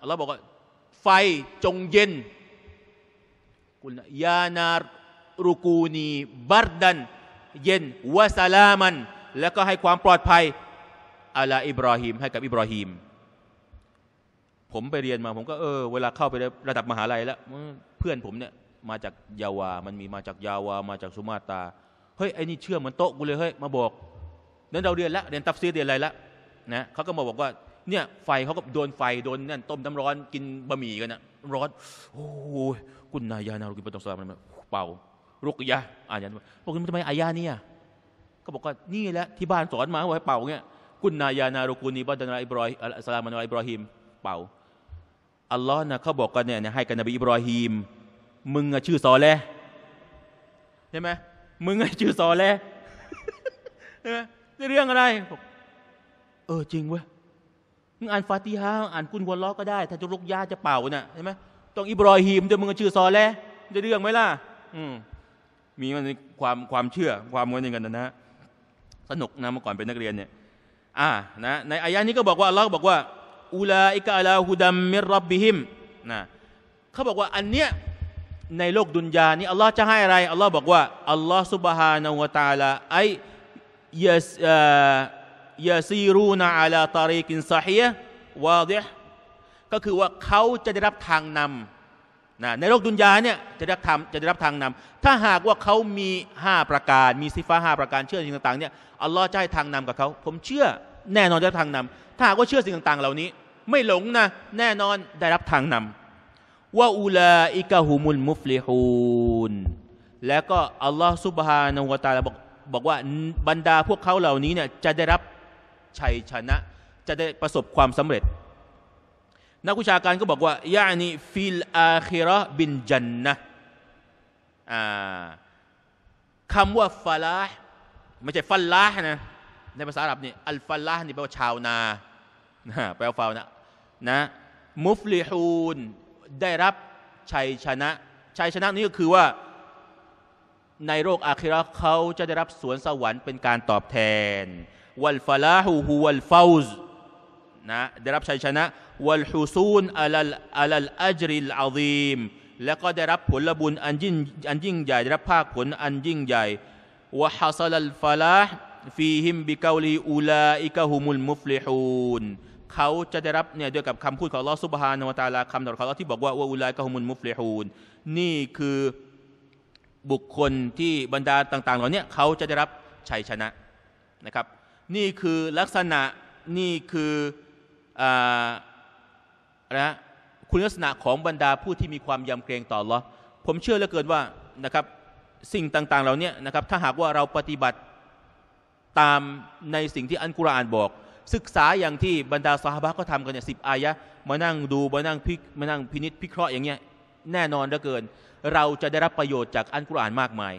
อัลลอฮ์บอกว่าไฟจงเย็นกุลยานารุกูนี บารดันเย็นวะสลามัน แล้วก็ให้ความปลอดภัยอัลา อิบรอฮิมให้กับอิบรอฮิมผมไปเรียนมาผมก็เออเวลาเข้าไประดับมหาลัยแล้วเพื่อนผมเนี่ยมาจากยาวา มันมีมาจากยาวา มาจากสุมาตาเฮ้ยไอ้นี่เชื่อเหมือนโต๊ะกูเลยเฮ้ยมาบอก นั้นเราเรียนละเรียนตับซีเรียนอะไรละนะเขาก็มาบอกว่าเนี่ยไฟเขาก็โดนไฟโดนนั่นต้มน้ำร้อนกินบะหมี่กันนะร้อนโอ้ยคุณนายานารุกิปตองสลามมันเป่ารุกยะอ่านยันบอกคุณทำไมอายาเนี่ยก็บอกว่านี่แหละที่บ้านสอนมาว่าให้เป่าเงี้ยคุณนายานารุกูนีบัตนาอิบรอยสลามานาอิบรอฮิมเป่าอัลลอฮ์นะเขาบอกกันเนี่ยให้กันนบีอิบรอฮิมมึงชื่อซอเลใช่ไหมมึงไอ้จื่อซอแลเรื่องอะไร เออจริงเว้ยมึงอ่านฟาติฮาอ่านกุนวอลล็อกก็ได้ ถ้าจะลุกยาจะเป่าน่ะใช่ไหมต้องอิบรอฮีมเดี๋ยวมึงชื่อซอแลจะเรื่องไหมล่ะ อืมีมันความความเชื่อความมวนอย่างกันนะสนุกนะเมื่อก่อนเป็นนักเรียนเนี่ยอ่านะในอายะนี้ก็บอกว่าเราบอกว่า อูลาอิกาลาฮุดัมมิรับบิฮิมนะเขาบอกว่าอันเนี้ยในโลกดุนยานี้อัลลอฮ์จะให้อะไรอัลลอฮ์บอกว่าอัลลอฮ์สุบฮานะวตาลาไอยาสยาซีรูนอาลาตารีกินซาฮียว่าเดก็คือว่าเขาจะได้รับทางนำนะในโลกดุนยาเนี่ยจะได้ทำจะได้รับทางนำถ้าหากว่าเขามีห้าประการมีซิฟ้าห้าประการเชื่อสิ่งต่างๆเนี่ยอัลลอฮ์จะให้ทางนำกับเขาผมเชื่อแน่นอนได้รับทางนำถ้าหากว่าเชื่อสิ่งต่าง ๆเหล่านี้ ไม่หลงนะแน่นอนได้รับทางนำว่าอูลาอิกะฮุมุลมุฟลิฮูนและก็อัลลอฮ์ซุบฮานวตาลบอกบอกว่าบรรดาพวกเขาเหล่านี้เนี่ยจะได้รับชัยชนะ จะได้ประสบความสำเร็จ นักวิชาการก็บอกว่ายานีฟิล อาคิรอบิน จันนะคำว่าฟาลาห์ไม่ใช่ฟัลลาห์นะ ในภาษาอาหรับนี่อัลฟัลลาห์นี่แปลว่า ชาวนาแปลว่าฟาวนะนะมุฟลิฮูนได้รับ ชัยชนะ ชัยชนะนี้ก็คือว่าในโลกอาคิราเขาจะได้รับสวนสวรรค์เป็นการตอบแทน วัลฟาลาฮูฮูวัลฟาวส์นะได้รับชัยชนะวัลฮุซูนอัลลอัลลอัจริลอาซีม แล้วก็ได้รับผลบุญอันยิ่งอันยิ่งใหญ่ได้รับภาคผลอันยิ่งใหญ่วะฮัสลัลฟาลาฟีฮิมบิกาลีอูลาอิกะฮุมุลมุฟลิฮูนเขาจะได้รับเนี่ยดยวยกับคำพูดของลอสุบฮานวตาลาคำตอบของลอที่บอกว่าวอุลัยกะฮุมุนมุฟเลหฮูนนี่คือบุคคลที่บรรดาต่าง ๆเหล่านี้เขาจะได้รับชัยชนะนะครับนี่คือลักษณะ นี่คืออะไรนะคุณลักษณะของบรรดาผู้ที่มีความยำเกรงต่อลอผมเชื่อเหลือเกินว่านะครับสิ่งต่าง ๆเหล่านี้นะครับถ้าหากว่าเราปฏิบัติตามในสิ่งที่อันกุรอานบอกศึกษาอย่างที่บรรดาสหบิก็ทำกันเนี่ยสิบอายะมานั่งดูมานั่งพิมานั่งพินิษพิเคราะห์อย่างเงี้ยแน่นอนเหลือเกิน เราจะได้รับประโยชน์จากอันกุรอานมากมาย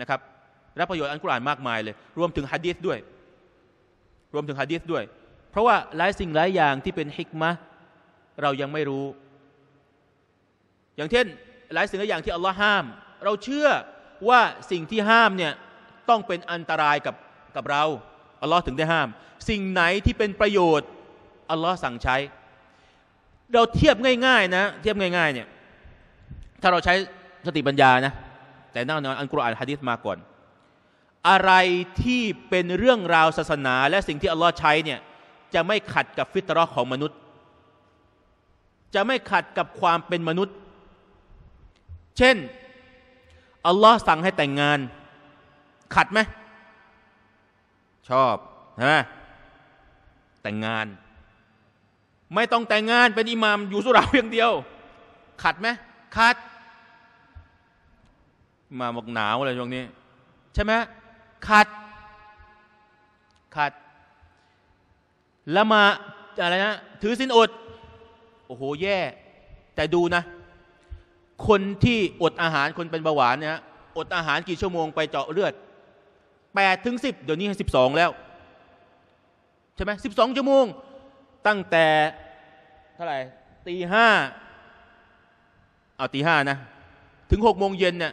นะครับรับประโยชน์อันกุรอานมากมายเลย รวมถึงฮะดีษด้วย รวมถึงฮะดีษด้วย เพราะว่าหลายสิ่งหลายอย่างที่เป็นฮิกมะเรายังไม่รู้ อย่างเช่นหลายสิ่งหลายอย่างที่อัลลอฮ์ห้ามเราเชื่อว่าสิ่งที่ห้ามเนี่ยต้องเป็นอันตรายกับกับเราอัลลอฮ์ถึงได้ห้ามสิ่งไหนที่เป็นประโยชน์อัลลอฮ์สั่งใช้ เราเทียบง่ายๆนะ เทียบง่ายๆเนี่ยถ้าเราใช้สติปัญญานะแต่น่นอนอันกุรอานฮะดิษมาก่อน อะไรที่เป็นเรื่องราวศาสนา และสิ่งที่อัลลอฮ์ใช้เนี่ยจะไม่ขัดกับฟิตรอของมนุษย์ จะไม่ขัดกับความเป็นมนุษย์ เช่น อัลลอฮ์สั่งให้แต่งงานขัดไหมชอบใช่ไหมแต่งงาน ไม่ต้องแต่งงานเป็นอิหมามอยู่สุราเยียงเดียว ขัดไหมขัด มาบอกหนาวอะไรช่วงนี้ ใช่ไหมขัดขัด แล้วมาอะไรนะถือสินอด โอ้โหแย่ แต่ดูนะ คนที่อดอาหารคนเป็นเบาหวานเนี่ยอดอาหารกี่ชั่วโมงไปเจาะเลือด8ถึง 10 เดี๋ยวนี้ิบส12 แล้ว ใช่ไหม12ชั่วโมงตั้งแต่ เท่าไหร่ตีห้าเอาตีห้านะ ถึง6โมงเย็นเนี่ย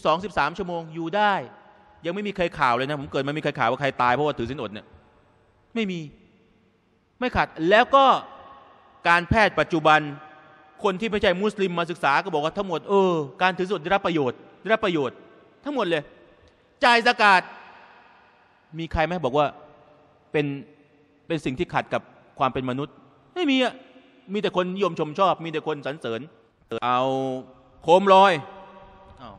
12 13 ชั่วโมงอยู่ได้ ยังไม่มีใครข่าวเลยนะ ผมเกิดมามีใครข่าวว่าใครตายเพราะว่าถือสินอดเนี่ยไม่มีไม่ขัด แล้วก็การแพทย์ปัจจุบันคนที่ไม่ใช่มุสลิมมาศึกษาก็บอกว่าทั้งหมดเออการถือสินอดได้รับประโยชน์ได้รับประโยชน์ทั้งหมดเลยจ่ายสกาดมีใครไหมบอกว่าเป็นเป็นสิ่งที่ขัดกับความเป็นมนุษย์ไม่มีอ่ะมีแต่คนนิยมชมชอบ มีแต่คนสรรเสริญเอาโคมลอยเอา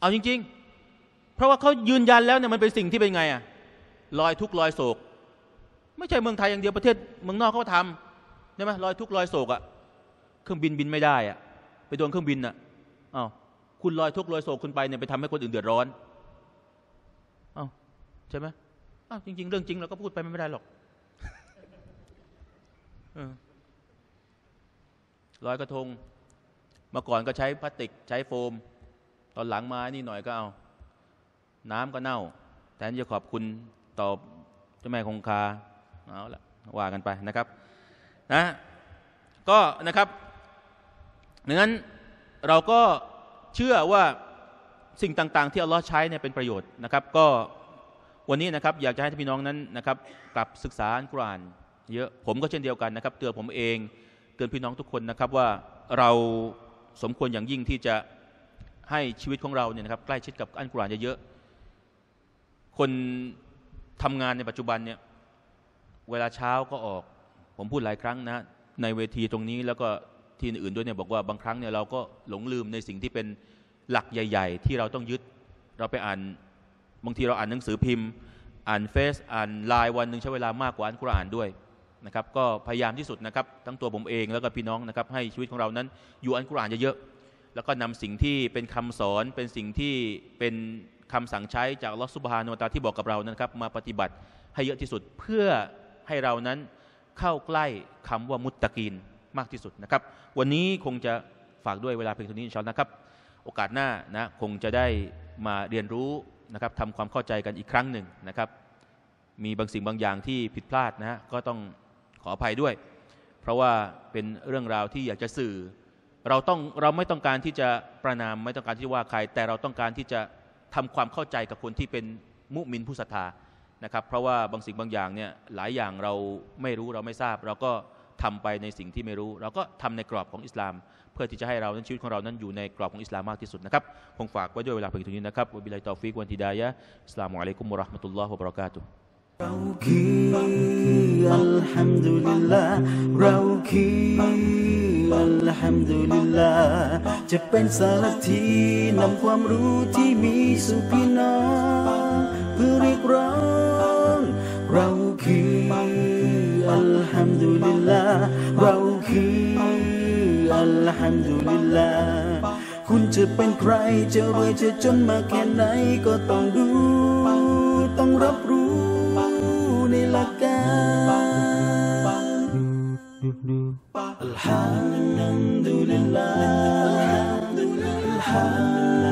เอาจริง ๆ เพราะว่าเขายืนยันแล้วเนี่ยมันเป็นสิ่งที่เป็นไง อ่ะลอยทุกลอยโศก ไม่ใช่เมืองไทยอย่างเดียวประเทศเมืองนอกเขาทำใช่ไหมลอยทุกลอยโศกอ่ะ เครื่องบินบินไม่ได้อ่ะ ไปโดนเครื่องบินอ่ะอ้าคุณลอยทุกข์ลอยโศกคุณไปเนี่ยไปทำให้คนอื่นเดือดร้อนเอ้าใช่ไหมอ้าวจริง ๆ เรื่องจริง เราก็พูดไปไม่ได้หรอกลอยกระทงเมื่อก่อนก็ใช้พลาสติกใช้โฟม ตอนหลังมา นี่หน่อยก็เอา น้ำก็เน่าแต่จะขอบคุณตอบเจ้าแม่คงคา เอาละว่ากันไปนะครับ นะ ก็นะครับดังนั้นเราก็เชื่อว่าสิ่งต่าง ๆ ที่อัลลอฮ์ใช้เนี่ยเป็นประโยชน์นะครับ ก็วันนี้นะครับ อยากจะให้พี่น้องนั้นนะครับกลับศึกษาอัลกุรอานเยอะ ผมก็เช่นเดียวกันนะครับ เตือนผมเองเตือนพี่น้องทุกคนนะครับ ว่าเราสมควรอย่างยิ่งที่จะให้ชีวิตของเราเนี่ยนะครับ ใกล้ชิดกับอัลกุรอานเยอะๆคนทำงานในปัจจุบันเนี่ยเวลาเช้าก็ออก ผมพูดหลายครั้งนะในเวทีตรงนี้แล้วก็ที่อื่นด้วยเนี่ยบอกว่าบางครั้งเนี่ยเราก็หลงลืมในสิ่งที่เป็นหลักใหญ่ ๆ ที่เราต้องยึดเราไปอ่านบางทีเราอ่านหนังสือพิมพ์ อ่านเฟซอ่านไลน์วันหนึ่งใช้เวลามากกว่าอ่านกุรอานด้วยนะครับก็พยายามที่สุดนะครับทั้งตัวผมเองแล้วก็พี่น้องนะครับให้ชีวิตของเรานั้น อยู่อ่านกุรอานเยอะๆแล้วก็นำสิ่งที่เป็นคำสอนเป็นสิ่งที่เป็นคำสั่งใช้จากลอสุบฮานวตาที่บอกกับเรานะครับมาปฏิบัติให้เยอะที่สุดเพื่อให้เรานั้นเข้าใกล้คำว่ามุตตะกินมากที่สุดนะครับ วันนี้คงจะฝากด้วยเวลาเพียงเท่านี้ชอนนะครับ โอกาสหน้านะคงจะได้มาเรียนรู้นะครับทำความเข้าใจกันอีกครั้งหนึ่งนะครับ มีบางสิ่งบางอย่างที่ผิดพลาดนะฮะก็ต้องขออภัยด้วย เพราะว่าเป็นเรื่องราวที่อยากจะสื่อเราต้องเราไม่ต้องการที่จะประนามไม่ต้องการที่ว่าใคร แต่เราต้องการที่จะทำความเข้าใจกับคนที่เป็นมุมินผู้ศรัทธานะครับเพราะว่าบางสิ่งบางอย่างเนี่ยหลายอย่างเราไม่รู้เราไม่ทราบเราก็ทำไปในสิ่งที่ไม่รู้ เราก็ทำในกรอบของอิสลาม เพื่อที่จะให้เรานั้นชีวิตของเรานั้นอยู่ในกรอบของอิสลามมากที่สุดนะครับคงฝากไว้ด้วยเวลาเพียงเท่านี้นะครับวบิลัยตอฟิกวันทิดายะอิสลามุอะลัยกุมุราะห์มะตุลลอฮ์วะบรากาตุเราคืออัลฮัมดุลิลลาเราคอัลฮัมดุลิลลาจะเป็นสารทีนำความรู้ที่มีสุพีนอเพื่อเรียกร้องเราคืออัลฮัมดุลิลลาห์เราคืออัลฮัมดุลิลลาห์คุณจะเป็นใครจะรวยจะจนมาแค่ไหนก็ต้องดูต้องรับรู้ในหลักการอัลฮัมดุลิลลาห์อัลฮัมดุลิลลาห์